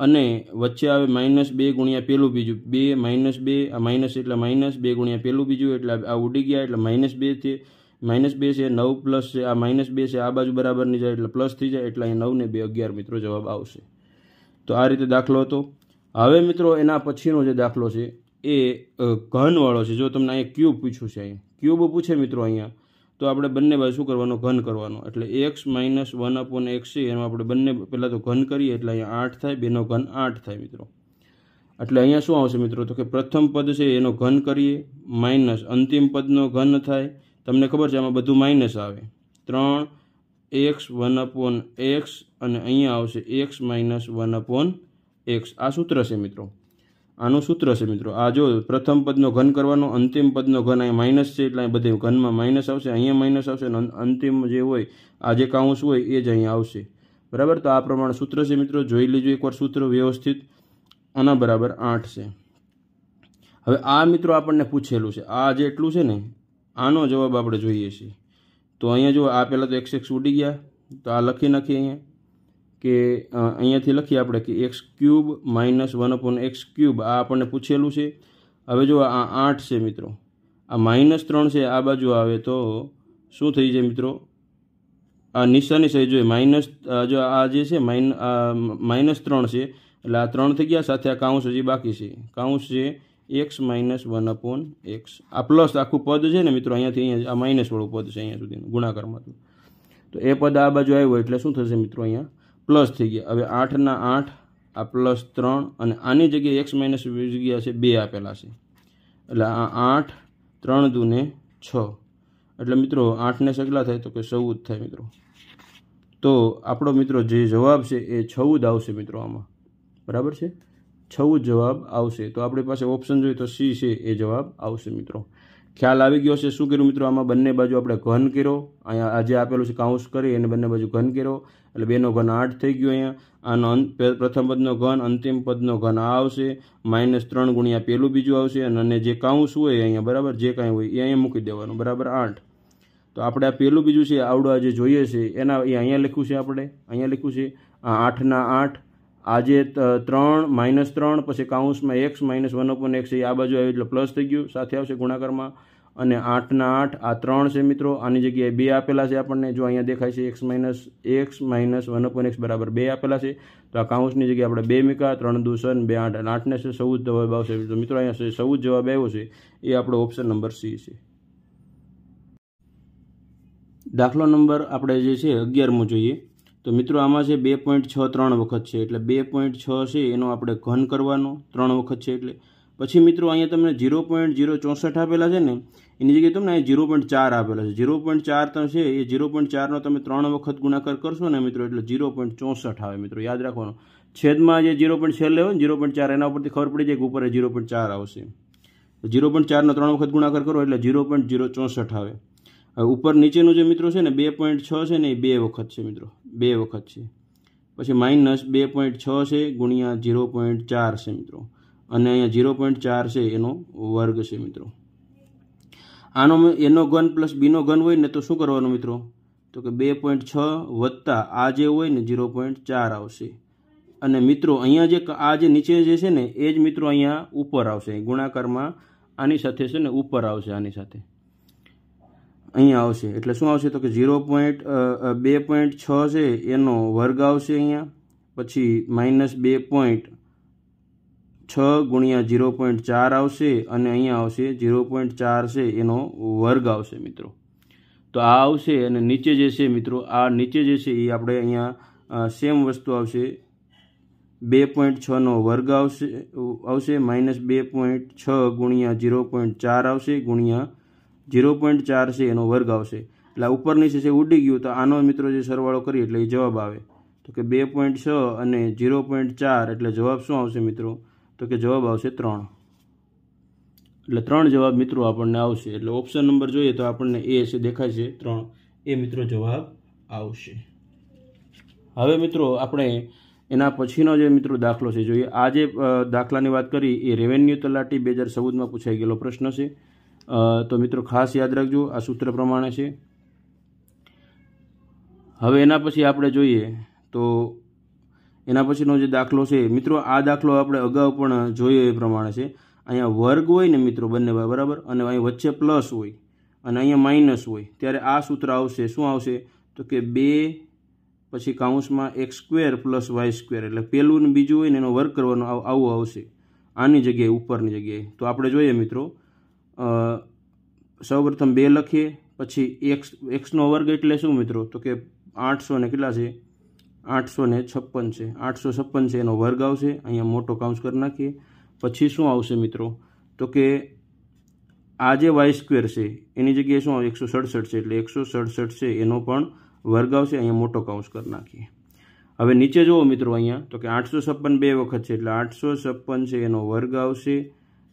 અને વચ્ચે આવે માઇનસ બે ગુણ્યા પેલું બીજું બે માઇનસ બે આ માઇનસ એટલે માઇનસ બે ગુણ્યા પેલું બીજું એટલે આ ઉડી ગયા એટલે માઇનસ બે છે માઇનસ બે છે નવ પ્લસ છે આ માઇનસ બે છે આ બાજુ બરાબર નહીં જાય એટલે પ્લસ થઈ જાય એટલે અહીંયા નવ ને બે અગિયાર મિત્રો જવાબ આવશે તો આ રીતે દાખલો હતો હવે મિત્રો એના પછીનો જે દાખલો છે એ ઘનવાળો છે જો તમને અહીંયા ક્યુબ પૂછ્યું છે અહીંયા ક્યુબ પૂછે મિત્રો અહીંયા તો આપણે બંને બાજુ શું કરવાનો ઘન કરવાનો એટલે x minus one upon x છે એમાં આપણે બંને પહેલાં તો ઘન કરીએ એટલે અહીંયા આઠ થાય બેનો ઘન આઠ થાય મિત્રો એટલે અહીંયા શું આવશે મિત્રો તો કે પ્રથમ પદ છે એનો ઘન કરીએ માઇનસ અંતિમ પદનો ઘન થાય તમને ખબર છે આમાં બધું માઇનસ આવે ત્રણ એક્સ વન અપોન એક્સ અને અહીંયા આવશે x minus one upon x આ સૂત્ર છે મિત્રો આનું સૂત્ર છે મિત્રો આ જો પ્રથમ પદનો ઘન કરવાનો અંતિમ પદનો ઘન અહીંયા માઇનસ છે એટલે અહીં બધે ઘનમાં માઇનસ આવશે અહીંયા માઇનસ આવશે અને અંતિમ જે હોય આ જે કાઉન્સ હોય એ જ અહીંયા આવશે બરાબર તો આ પ્રમાણે સૂત્ર છે મિત્રો જોઈ લેજો એકવાર સૂત્ર વ્યવસ્થિત આના બરાબર આઠ છે હવે આ મિત્રો આપણને પૂછેલું છે આ જે એટલું છે ને આનો જવાબ આપણે જોઈએ છીએ તો અહીંયા જો આ પહેલાં તો એક્સ એક્સ ઉડી ગયા તો આ લખી નાખીએ અહીંયા કે અહીંયાથી લખીએ આપણે કે x cube minus one upon x cube આ આપણને પૂછેલું છે હવે જો આ આઠ છે મિત્રો આ માઇનસ ત્રણ છે આ બાજુ આવે તો શું થઈ જાય મિત્રો આ નિશાની સહી જોઈએ માઇનસ જો આ જે છે માઇન માઇનસ ત્રણ છે એટલે આ ત્રણ થઈ ગયા સાથે આ કાઉન્સ હજી બાકી છે કાઉન્સ છે x minus one upon x આ પ્લસ આખું પદ છે ને મિત્રો અહીંયાથી અહીંયા આ માઇનસવાળું પદ છે અહીંયા સુધીનું ગુણાકારમાં તો એ પદ આ બાજુ આવ્યું એટલે શું થશે મિત્રો અહીંયા પ્લસ થઈ ગયા હવે આઠના આઠ આ પ્લસ ત્રણ અને આની જગ્યાએ એક્સ માઇનસ જગ્યા છે બે આપેલા છે એટલે આ આઠ ત્રણ દૂને છ એટલે મિત્રો આઠને સગલા થાય તો કે ચૌદ થાય મિત્રો તો આપણો મિત્રો જે જવાબ છે એ ચૌદ આવશે મિત્રો આમાં બરાબર છે છવું જવાબ આવશે તો આપણી પાસે ઓપ્શન જોઈએ તો સી છે એ જવાબ આવશે મિત્રો ખ્યાલ આવી ગયો છે શું કર્યું મિત્રો આમાં બંને બાજુ આપણે ઘન કર્યો અહીંયા આજે આપેલું છે કાઉન્સ કરી એને બંને બાજુ ઘન કર્યો એટલે બેનો ઘન આઠ થઈ ગયો અહીંયા આનો પ્રથમ પદનો ઘન અંતિમ પદનો ઘન આ આવશે માઇનસ ત્રણ ગુણ્યા પેલું બીજું આવશે અને જે કાઉન્સ હોય અહીંયા બરાબર જે કાંઈ હોય એ અહીંયા મૂકી દેવાનું બરાબર આઠ તો આપણે આ પેલું બીજું છે આવડું આજે જોઈએ છે એના એ અહીંયા લખ્યું છે આપણે અહીંયા લખ્યું છે આ આઠના આઠ આજે ત્રણ માઇનસ ત્રણ પછી કાઉન્સમાં x minus one upon x એ આ બાજુ આવ્યું એટલે પ્લસ થઈ ગયું સાથે આવશે ગુણાકારમાં અને આઠના આઠ આ ત્રણ છે મિત્રો આની જગ્યાએ બે આપેલા છે આપણને જો અહીંયા દેખાય છે x minus x minus one upon x બરાબર બે આપેલા છે તો આ કાઉન્સની જગ્યાએ આપણે બે મીકા ત્રણ દૂષણ બે આઠ અને આઠને છે સૌ જવાબ આવશે તો મિત્રો અહીંયા સૌ જવાબ આવ્યો છે એ આપણો ઓપ્શન નંબર સી છે દાખલો નંબર આપણે જે છે અગિયારમો જોઈએ તો મિત્રો આમાં છે બે પોઈન્ટ છ ત્રણ વખત છે એટલે બે પોઈન્ટ છ છે એનો આપણે ઘન કરવાનો ત્રણ વખત છે એટલે પછી મિત્રો અહીંયા તમને ઝીરો પોઈન્ટ ઝીરો ચોસઠ આપેલા છે ને એની જગ્યાએ તમને અહીંયા ઝીરો પોઈન્ટ ચાર આપેલા છે ઝીરો પોઈન્ટ ચાર છે એ ઝીરો પોઈન્ટ ચારનો તમે ત્રણ વખત ગુણાકાર કરશો ને મિત્રો એટલે ઝીરો પોઈન્ટ ચોસઠ આવે મિત્રો યાદ રાખવાનો છેદમાં જે ઝીરો પોઈન્ટ છેલ્લે હોય ને ઝીરો પોઈન્ટ ચાર એના ઉપરથી ખબર પડી જાય કે ઉપર ઝીરો પોઈન્ટ ચાર આવશે ઝીરો પોઈન્ટ ચારનો ત્રણ વખત ગુણાકાર કરો એટલે ઝીરો પોઈન્ટ ઝીરો ચોસઠ આવે ઉપર નીચેનું જે મિત્રો છે ને બે પોઈન્ટ છ છે ને એ બે વખત છે મિત્રો બે વખત છે પછી માઇનસ બે પોઈન્ટ છ છે ગુણ્યા ઝીરો પોઈન્ટ ચાર છે મિત્રો અને અહીંયા ઝીરો પોઈન્ટ ચાર છે એનો વર્ગ છે મિત્રો આનો એનો ઘન પ્લસ બીનો ઘન હોય ને તો શું કરવાનું મિત્રો તો કે બે પોઈન્ટ છ વત્તા આ જે હોય ને ઝીરો પોઈન્ટ ચાર આવશે અને મિત્રો અહીંયા જે આ જે નીચે જે છે ને એ જ મિત્રો અહીંયા ઉપર આવશે ગુણાકારમાં આની સાથે છે ને ઉપર આવશે આની સાથે અહીં આવશે એટલે શું આવશે તો કે ઝીરો પોઈન્ટ બે પોઈન્ટ છ છે એનો વર્ગ આવશે અહીંયા પછી માઇનસ બે પોઈન્ટ છ ગુણ્યા ઝીરો પોઈન્ટ ચાર આવશે અને અહીંયા આવશે ઝીરો પોઈન્ટ ચાર છે એનો વર્ગ આવશે મિત્રો તો આ આવશે અને નીચે જે છે મિત્રો આ નીચે જે છે એ આપણે અહીંયા સેમ વસ્તુ આવશે બે પોઈન્ટ છનો વર્ગ આવશે આવશે માઇનસ બે પોઈન્ટ છ ગુણ્યા ઝીરો પોઈન્ટ ચાર આવશે ગુણ્યા જીરો પોઈન્ટ ચાર છે એનો વર્ગ આવશે એટલે ઉપર નીચે છે ઉડી ગયું તો આનો મિત્રો જે સરવાળો કરીએ એટલે એ જવાબ આવે તો કે બે પોઈન્ટ છ અને જીરો પોઈન્ટ ચાર એટલે જવાબ શું આવશે મિત્રો તો કે જવાબ આવશે ત્રણ એટલે ત્રણ જવાબ મિત્રો આપણને આવશે એટલે ઓપ્શન નંબર જોઈએ તો આપણને એ છે દેખાય છે ત્રણ એ મિત્રો જવાબ આવશે હવે મિત્રો આપણે એના પછીનો જે મિત્રો દાખલો છે જોઈએ આ જે દાખલાની વાત કરી એ રેવન્યુ તલાટી બે હજાર ચૌદમાં પૂછાઈ ગયેલો પ્રશ્ન છે તો મિત્રો ખાસ યાદ રાખજો આ સૂત્ર પ્રમાણે છે હવે એના પછી આપણે જોઈએ તો એના પછીનો જે દાખલો છે મિત્રો આ દાખલો આપણે અગાઉ પણ જોઈએ એ પ્રમાણે છે અહીંયા વર્ગ હોય ને મિત્રો બંને બરાબર અને અહીં વચ્ચે પ્લસ હોય અને અહીંયા માઇનસ હોય ત્યારે આ સૂત્ર આવશે શું આવશે તો કે બે પછી કાઉન્સમાં એક સ્ક્વેર પ્લસ વાય સ્ક્વેર એટલે પેલું ને બીજું હોય ને એનો વર્ગ કરવાનો આવું આવશે આની જગ્યાએ ઉપરની જગ્યાએ તો આપણે જોઈએ મિત્રો સૌપ્રથમ બે લખીએ પછી એક્સ એક્સનો વર્ગ એટલે શું મિત્રો તો કે આઠસો ને કેટલા છે આઠસો ને છપ્પન છે આઠસો છપ્પન છે એનો વર્ગ આવશે અહીંયા મોટો કાઉન્સ કરી નાખીએ પછી શું આવશે મિત્રો તો કે આ જે વાય સ્ક્વેર છે એની જગ્યાએ શું આવે એકસો સડસઠ છે એટલે એકસો સડસઠ છે એનો પણ વર્ગ આવશે અહીંયા મોટો કાઉન્સ કરી નાખીએ હવે નીચે જુઓ મિત્રો અહીંયા તો કે આઠસો છપ્પન બે વખત છે એટલે આઠસો છપ્પન છે એનો વર્ગ આવશે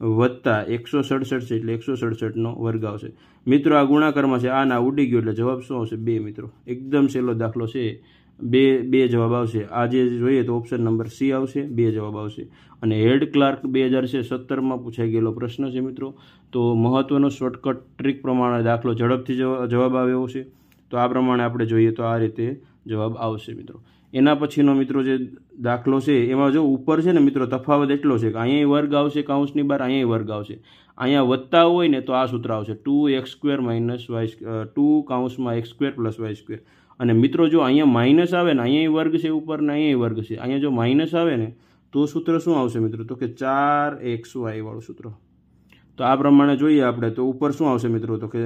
વત્તા એકસો સડસઠ છે એટલે એકસો સડસઠનો વર્ગ આવશે મિત્રો આ ગુણાકારમાં છે આના ઉડી ગયો એટલે જવાબ શું આવશે બે મિત્રો એકદમ સહેલો દાખલો છે બે બે જવાબ આવશે આજે જોઈએ તો ઓપ્શન નંબર સી આવશે બે જવાબ આવશે અને હેડ ક્લાર્ક બે હજાર છે સત્તરમાં પૂછાઈ ગયેલો પ્રશ્ન છે મિત્રો તો મહત્ત્વનો શોર્ટકટ ટ્રીક પ્રમાણે દાખલો ઝડપથી જવાબ આવ્યો છે તો આ પ્રમાણે આપણે જોઈએ તો આ રીતે જવાબ આવશે મિત્રો એના પછીનો મિત્રો જે દાખલો છે એમાં જો ઉપર છે ને મિત્રો તફાવત એટલો છે કે અહીંયા વર્ગ આવશે કાઉન્સની બહાર અહીંયા વર્ગ આવશે અહીંયા વધતા હોય ને તો આ સૂત્ર આવશે two x square minus y two કાઉન્સમાં x square plus y square અને મિત્રો જો અહીંયા માઇનસ આવે ને અહીંયા વર્ગ છે ઉપર ને અહીંયા વર્ગ છે અહીંયા જો માઇનસ આવે ને તો સૂત્ર શું આવશે મિત્રો તો કે ચાર એક્સ વાયવાળું સૂત્ર તો આ પ્રમાણે જોઈએ આપણે તો ઉપર શું આવશે મિત્રો તો કે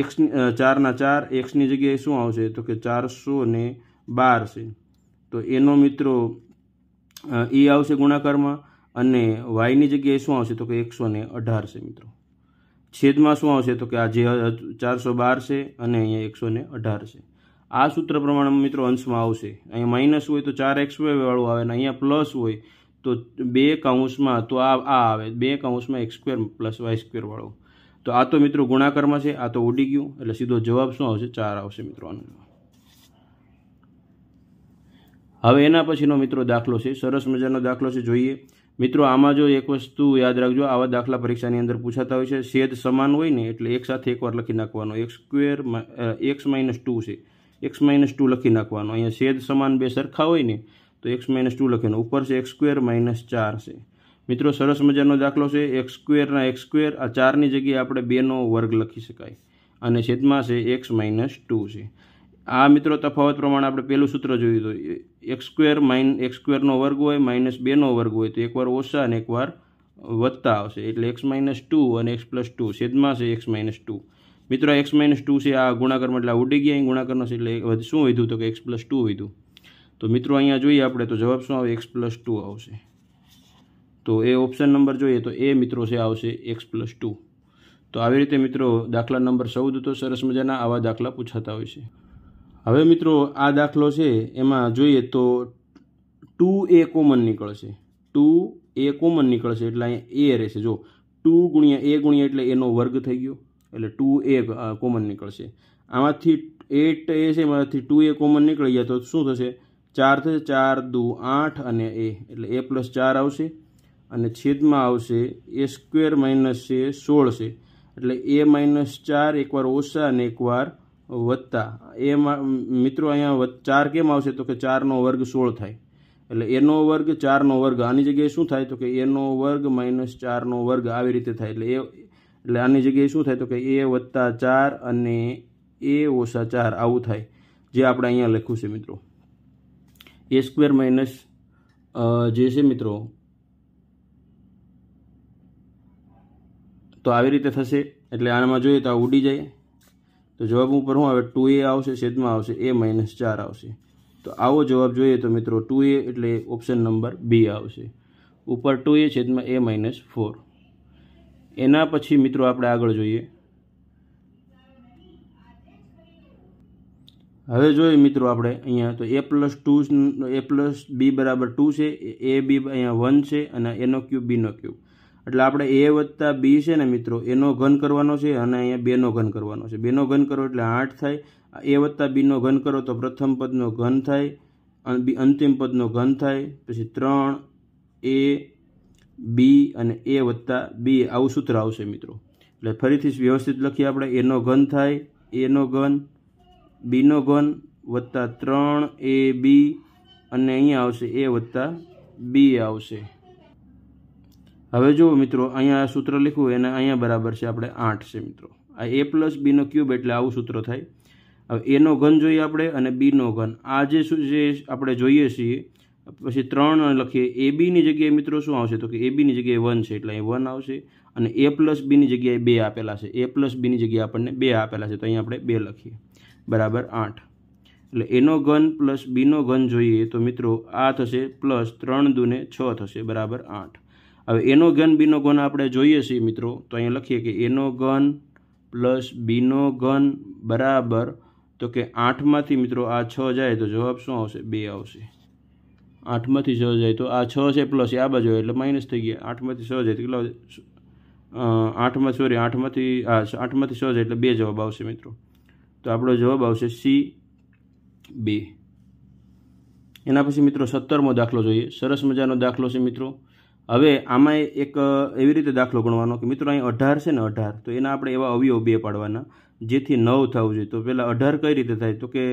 એક્સની ચારના ચાર એક્સની જગ્યાએ શું આવશે તો કે ચારસો ને બાર છે તો એનો મિત્રો એ આવશે ગુણાકારમાં અને વાયની જગ્યાએ શું આવશે તો કે એકસો ને અઢાર છે મિત્રો છેદમાં શું આવશે તો કે આ જે ચારસો બાર છે અને અહીંયા એકસો ને અઢાર છે આ સૂત્ર પ્રમાણે મિત્રો અંશમાં આવશે અહીંયા માઇનસ હોય તો ચાર એક્સ વાળું આવે અને અહીંયા પ્લસ હોય તો બે કાઉન્સમાં તો આ આ આવે બે કાઉન્સમાં x square plus y square વાળો તો આ તો મિત્રો ગુણાકારમાં છે આ તો ઉડી ગયું એટલે સીધો જવાબ શું આવશે ચાર આવશે મિત્રો આનો હવે એના પછીનો મિત્રો દાખલો છે સરસ મજાનો દાખલો છે જોઈએ મિત્રો આમાં જો એક વસ્તુ યાદ રાખજો આવા દાખલા પરીક્ષાની અંદર પૂછાતા હોય છે છેદ સમાન હોય ને એટલે એક સાથે એકવાર લખી નાખવાનો એક સ્ક્વેર એક્સ માઇનસ ટુ છે એક્સ માઇનસ ટુ લખી નાખવાનો અહીંયા છેદ સમાન બે સરખા હોય ને તો એક્સ માઇનસ ટુ લખીને ઉપર છે એક્સ સ્ક્વેર માઇનસ ચાર છે મિત્રો સરસ મજાનો દાખલો છે એક્સ સ્ક્વેરના એક્સ સ્ક્વેર આ ચારની જગ્યાએ આપણે બેનો વર્ગ લખી શકાય અને છેદમાં છે એક્સ માઇનસ ટુ છે આ મિત્રો તફાવત પ્રમાણે આપણે પહેલું સૂત્ર જોયું તો એક્સ સ્ક્વેર માઇન એક્સ સ્ક્વેરનો વર્ગ હોય માઇનસ બેનો વર્ગ હોય તો એકવાર ઓછા અને એકવાર વધતા આવશે એટલે એક્સ માઇનસ ટુ અને એક્સ પ્લસ ટુ છેદમાં છે એક્સ માઇનસ ટુ મિત્રો એક્સ માઇનસ ટુ છે આ ગુણાકારમાં એટલે ઉડી ગયા અહીં ગુણાકારનો છે એટલે શું વધ્યું તો કે એક્સ પ્લસ ટુ વધ્યું તો મિત્રો અહીંયા જોઈએ આપણે તો જવાબ શું આવે એક્સ પ્લસ ટુ આવશે તો એ ઓપ્શન નંબર જોઈએ તો એ મિત્રો છે આવશે એક્સ પ્લસ ટુ તો આવી રીતે મિત્રો દાખલા નંબર ચૌદ તો સરસ મજાના આવા દાખલા પૂછાતા હોય છે હવે મિત્રો આ દાખલો છે એમાં જોઈએ તો ટુ એ કોમન નીકળશે ટુ એ કોમન નીકળશે એટલે અહીંયા એ રહેશે જો ટુ ગુણ્યા એ ગુણ્યા એટલે એનો વર્ગ થઈ ગયો એટલે ટુ એ કોમન નીકળશે આમાંથી એટ એ છે એમાંથી ટુ એ કોમન નીકળી ગયા તો શું થશે ચાર થશે ચાર દુ આઠ અને એ એટલે એ પ્લસ ચાર આવશે અને છેદમાં આવશે એ સ્ક્વેર માઇનસ છે સોળ છે એટલે એ માઇનસ ચાર એકવાર ઓછા અને એકવાર વત્તા એમાં મિત્રો અહીંયા ચાર કેમ આવશે તો કે ચારનો વર્ગ સોળ થાય એટલે એનો વર્ગ ચારનો વર્ગ આની જગ્યાએ શું થાય તો કે એનો વર્ગ માઇનસ ચારનો વર્ગ આવી રીતે થાય એટલે એ એટલે આની જગ્યાએ શું થાય તો કે એ વત્તા ચાર અને એ ઓછા ચાર આવું થાય જે આપણે અહીંયા લખ્યું છે મિત્રો એ સ્ક્વેર માઇનસ જે છે મિત્રો તો આવી રીતે થશે એટલે આનામાં જોઈએ તો આ ઉડી જાય તો જવાબ ઉપર શું આવે ટુ એ આવશે છેદમાં આવશે એ માઇનસ ચાર આવશે તો આવો જવાબ જોઈએ તો મિત્રો ટુ એ એટલે ઓપ્શન નંબર બી આવશે ઉપર ટુ એ છેદમાં એ માઇનસ ફોર એના પછી મિત્રો આપણે આગળ જોઈએ હવે જોઈએ મિત્રો આપણે અહીંયા તો a plus two a plus b બરાબર ટુ છે એ બી અહીંયા વન છે અને એનો ક્યુબ બીનો ક્યુબ એટલે આપણે એ વત્તા બી છે ને મિત્રો એનો ઘન કરવાનો છે અને અહીંયા બેનો ઘન કરવાનો છે બેનો ઘન કરો એટલે આઠ થાય એ વત્તા બીનો ઘન કરો તો પ્રથમ પદનો ઘન થાય અંતિમ પદનો ઘન થાય પછી ત્રણ એ બી અને એ વત્તા બી આવું સૂત્ર આવશે મિત્રો એટલે ફરીથી વ્યવસ્થિત લખીએ આપણે એનો ઘન થાય એનો ઘન બીનો ઘન વત્તા ત્રણ એ બી અને અહીંયા આવશે એ વત્તા બી આવશે હવે જો મિત્રો અહીંયા સૂત્ર લખ્યું એને અહીંયા બરાબર છે આપણે આઠ છે મિત્રો આ એ પ્લસ બીનો ક્યુબ એટલે આવું સૂત્ર થાય હવે એનો ઘન જોઈએ આપણે અને બીનો ઘન આ જે શું જે આપણે જોઈએ છીએ પછી ત્રણ લખીએ એ બીની જગ્યાએ મિત્રો શું આવશે તો કે એ બીની જગ્યાએ વન છે એટલે અહીં વન આવશે અને એ પ્લસ બીની જગ્યાએ બે આપેલા છે એ પ્લસ બીની જગ્યાએ આપણને બે આપેલા છે તો અહીં આપણે બે લખીએ બરાબર આઠ એટલે એનો ઘન પ્લસ બીનો ઘન જોઈએ તો મિત્રો આ થશે પ્લસ ત્રણ દુને છ થશે બરાબર આઠ હવે એનો ઘન બીનો ઘન આપણે જોઈએ છીએ મિત્રો તો અહીંયા લખીએ કે એનો ઘન પ્લસ બીનો ઘન બરાબર તો કે આઠમાંથી મિત્રો આ છ જાય તો જવાબ શું આવશે બે આવશે આઠમાંથી છ જાય તો આ છ છે પ્લસ આ બાજુ એટલે માઇનસ થઈ ગયા આઠમાંથી છ જાય તો કેટલા આઠમાં સોરી આઠમાંથી હા આઠમાંથી છ જાય એટલે બે જવાબ આવશે મિત્રો તો આપણો જવાબ આવશે સી બે એના પછી મિત્રો સત્તરમો દાખલો જોઈએ સરસ મજાનો દાખલો છે મિત્રો હવે આમાં એક એવી રીતે દાખલો ગણવાનો કે મિત્રો અહીં અઢાર છે ને અઢાર તો એના આપણે એવા અવયવ બે પાડવાના જેથી નવ થવું જોઈએ તો પહેલાં અઢાર કઈ રીતે થાય તો કે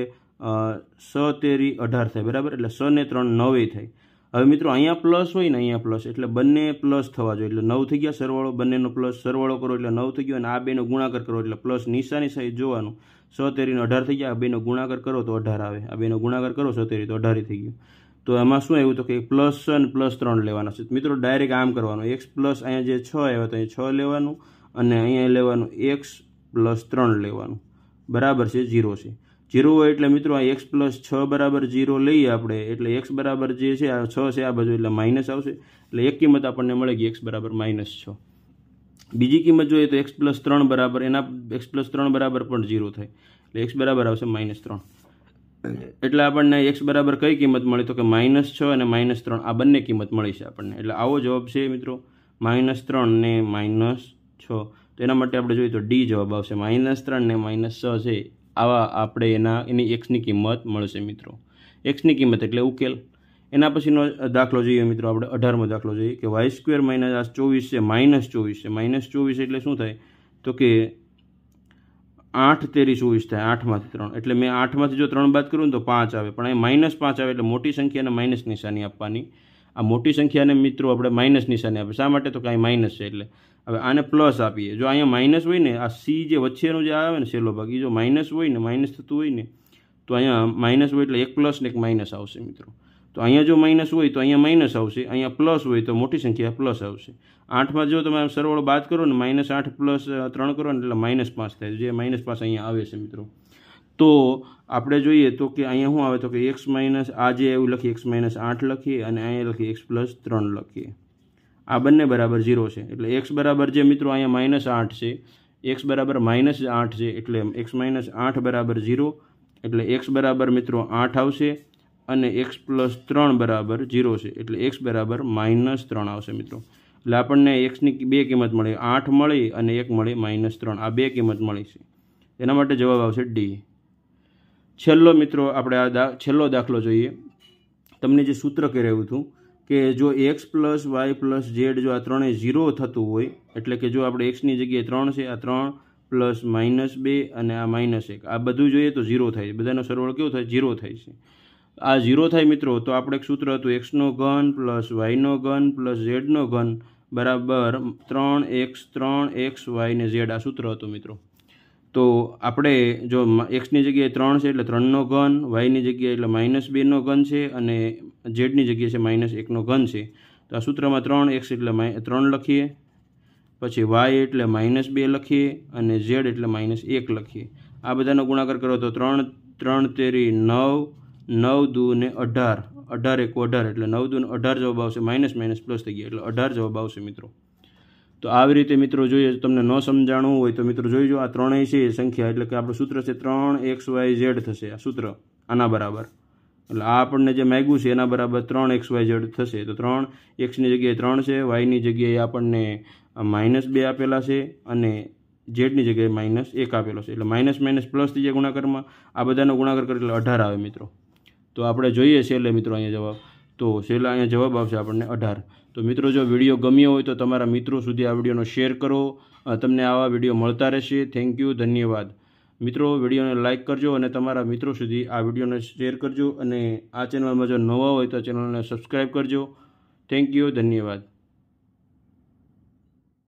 સ તેરી અઢાર થાય બરાબર એટલે સ ને ત્રણ નવે થાય હવે મિત્રો અહીંયા પ્લસ હોય ને અહીંયા પ્લસ એટલે બંને પ્લસ થવા જોઈએ એટલે નવ થઈ ગયા સરવાળો બંનેનો પ્લસ સરવાળો કરો એટલે નવ થઈ ગયો અને આ બેનો ગુણાકાર કરો એટલે પ્લસ નિશાની સાઈઝ જોવાનું સ તેરીને અઢાર થઈ ગયા આ બેનો ગુણાકાર કરો તો અઢાર આવે આ બેનો ગુણાકાર કરો સ તેરી તો અઢારી થઈ ગયું તો એમાં શું આવ્યું તો કે પ્લસ છ અને પ્લસ ત્રણ લેવાના છે મિત્રો ડાયરેક્ટ આમ કરવાનું એક્સ પ્લસ અહીંયા જે છ આવ્યા તો અહીંયા છ લેવાનું અને અહીંયા લેવાનું એક્સ પ્લસ ત્રણ લેવાનું બરાબર છે ઝીરો છે ઝીરો હોય એટલે મિત્રો આ એક્સ પ્લસ છ બરાબર જીરો લઈએ આપણે એટલે એક્સ બરાબર જે છે આ છ છે આ બાજુ એટલે માઇનસ આવશે એટલે એક કિંમત આપણને મળે કે એક્સ બરાબર માઇનસ છ બીજી કિંમત જોઈએ તો એક્સ પ્લસ ત્રણ બરાબર એના એક્સ પ્લસ ત્રણ બરાબર પણ જીરો થાય એટલે એક્સ બરાબર આવશે માઇનસ ત્રણ એટલે આપણને એક્સ બરાબર કઈ કિંમત મળી તો કે માઇનસ છ અને માઇનસ ત્રણ આ બંને કિંમત મળી છે આપણને એટલે આવો જવાબ છે મિત્રો માઇનસ ત્રણ ને માઇનસ છ તો એના માટે આપણે જોઈએ તો ડી જવાબ આવશે માઇનસ ત્રણ ને માઇનસ છ છે આવા આપણે એના એની એક્સની કિંમત મળશે મિત્રો એક્સની કિંમત એટલે ઉકેલ એના પછીનો દાખલો જોઈએ મિત્રો આપણે અઢારમો દાખલો જોઈએ કે વાય સ્ક્વેર માઇનસ આ ચોવીસ છે માઇનસ ચોવીસ છે માઇનસ ચોવીસ એટલે શું થાય તો કે આઠ તેરી ચોવીસ થાય આઠમાંથી ત્રણ એટલે મેં આઠમાંથી જો ત્રણ બાદ કરું ને તો પાંચ આવે પણ એ માઇનસ પાંચ આવે એટલે મોટી સંખ્યાને માઇનસ નિશાની આપવાની આ મોટી સંખ્યાને મિત્રો આપણે માઇનસ નિશાની આપે શા માટે તો કાંઈ માઇનસ છે એટલે હવે આને પ્લસ આપીએ જો અહીંયા માઇનસ હોય ને આ સી જે વચ્ચેનું જે આવે ને છેલ્લો ભાગ એ જો માઇનસ હોય ને માઇનસ થતું હોય ને તો અહીંયા માઇનસ હોય એટલે એક પ્લસ ને એક માઇનસ આવશે મિત્રો તો અહીંયા જો માઇનસ હોય તો અહીંયા માઇનસ આવશે અહીંયા પ્લસ હોય તો મોટી સંખ્યા પ્લસ આવશે આઠમાં જો તમે સરવાળો બાદ કરો ને માઇનસ આઠ પ્લસ ત્રણ કરો ને એટલે માઇનસ પાંચ થાય જે માઇનસ પાંચ અહીંયા આવે છે મિત્રો તો આપણે જોઈએ તો કે અહીંયા શું આવે તો કે એક્સ માઇનસ આ જે એવું લખીએ એક્સ માઇનસ આઠ લખીએ અને અહીંયા લખીએ એક્સ પ્લસ ત્રણ લખીએ આ બંને બરાબર ઝીરો છે એટલે એક્સ બરાબર જે મિત્રો અહીંયા માઇનસ આઠ છે એક્સ બરાબર માઇનસ આઠ છે એટલે એક્સ માઇનસ આઠ બરાબર ઝીરો એટલે એક્સ બરાબર મિત્રો આઠ આવશે અને એક્સ પ્લસ ત્રણ બરાબર ઝીરો છે એટલે એક્સ બરાબર માઇનસ ત્રણ આવશે મિત્રો એટલે આપણને એક્સની બે કિંમત મળી આઠ મળી અને એક મળી માઇનસ ત્રણ આ બે કિંમત મળી છે એના માટે જવાબ આવશે ડી છેલ્લો મિત્રો આપણે આ દા છેલ્લો દાખલો જોઈએ તમને જે સૂત્ર કહેવું હતું કે જો x plus y plus z જો આ ત્રણેય ઝીરો થતું હોય એટલે કે જો આપણે એક્સની જગ્યાએ ત્રણ છે આ ત્રણ પ્લસ માઇનસ બે અને આ માઇનસ એક આ બધું જોઈએ તો ઝીરો થાય છે બધાનો સરવાળો કેવો થાય ઝીરો થાય છે આ ઝીરો થાય મિત્રો તો આપણે એક સૂત્ર હતું એક્સનો ઘન પ્લસ વાયનો ઘન પ્લસ ઝેડનો ઘન બરાબર ત્રણ એક્સ ત્રણ એક્સ વાય ને ઝેડ આ સૂત્ર હતું મિત્રો તો આપણે જો એક્સની જગ્યાએ ત્રણ છે એટલે ત્રણનો ઘન વાયની જગ્યાએ એટલે માઇનસ બેનો ઘન છે અને ઝેડની જગ્યાએ છે માઇનસ એકનો ઘન છે તો આ સૂત્રમાં ત્રણ એક્સ એટલે માઇ ત્રણ લખીએ પછી વાય એટલે માઇનસ બે લખીએ અને ઝેડ એટલે માઇનસ એક લખીએ આ બધાનો ગુણાકાર કરો તો ત્રણ ત્રણ તેરી નવ નવ ને અઢાર અઢાર એક અઢાર એટલે નવ દૂને અઢાર જવાબ આવશે માઇનસ માઇનસ પ્લસ થઈ ગયા એટલે અઢાર જવાબ આવશે મિત્રો તો આવી રીતે મિત્રો જોઈએ તમને ન સમજાણું હોય તો મિત્રો જોઈજો આ ત્રણેય છે સંખ્યા એટલે કે આપણું સૂત્ર છે ત્રણ એક્સ વાય ઝેડ થશે આ સૂત્ર આના બરાબર એટલે આ આપણને જે માગ્યું છે એના બરાબર ત્રણ એક્સ વાય ઝેડ થશે તો ત્રણ એક્સની જગ્યાએ ત્રણ છે વાયની જગ્યાએ આપણને માઇનસ બે આપેલા છે અને ઝેડની જગ્યાએ માઇનસ એક આપેલો છે એટલે માઇનસ માઇનસ પ્લસ થઈ જાય ગુણાકારમાં આ બધાનો ગુણાકાર કરે એટલે અઢાર આવે મિત્રો તો આપણે જોઈએ છેલ્લે મિત્રો અહીંયા જવાબ તો છેલ્લા અહીંયા જવાબ આવશે આપણને અઢાર તો મિત્રો જો વિડીયો ગમ્યો હોય તો તમારા મિત્રો સુધી આ વિડીયોનો શેર કરો તમને આવા વિડીયો મળતા રહેશે થેન્ક યુ ધન્યવાદ મિત્રો વિડીયોને લાઇક કરજો અને તમારા મિત્રો સુધી આ વિડીયોને શેર કરજો અને આ ચેનલમાં જો નવા હોય તો ચેનલને સબસ્ક્રાઈબ કરજો થેન્ક યુ ધન્યવાદ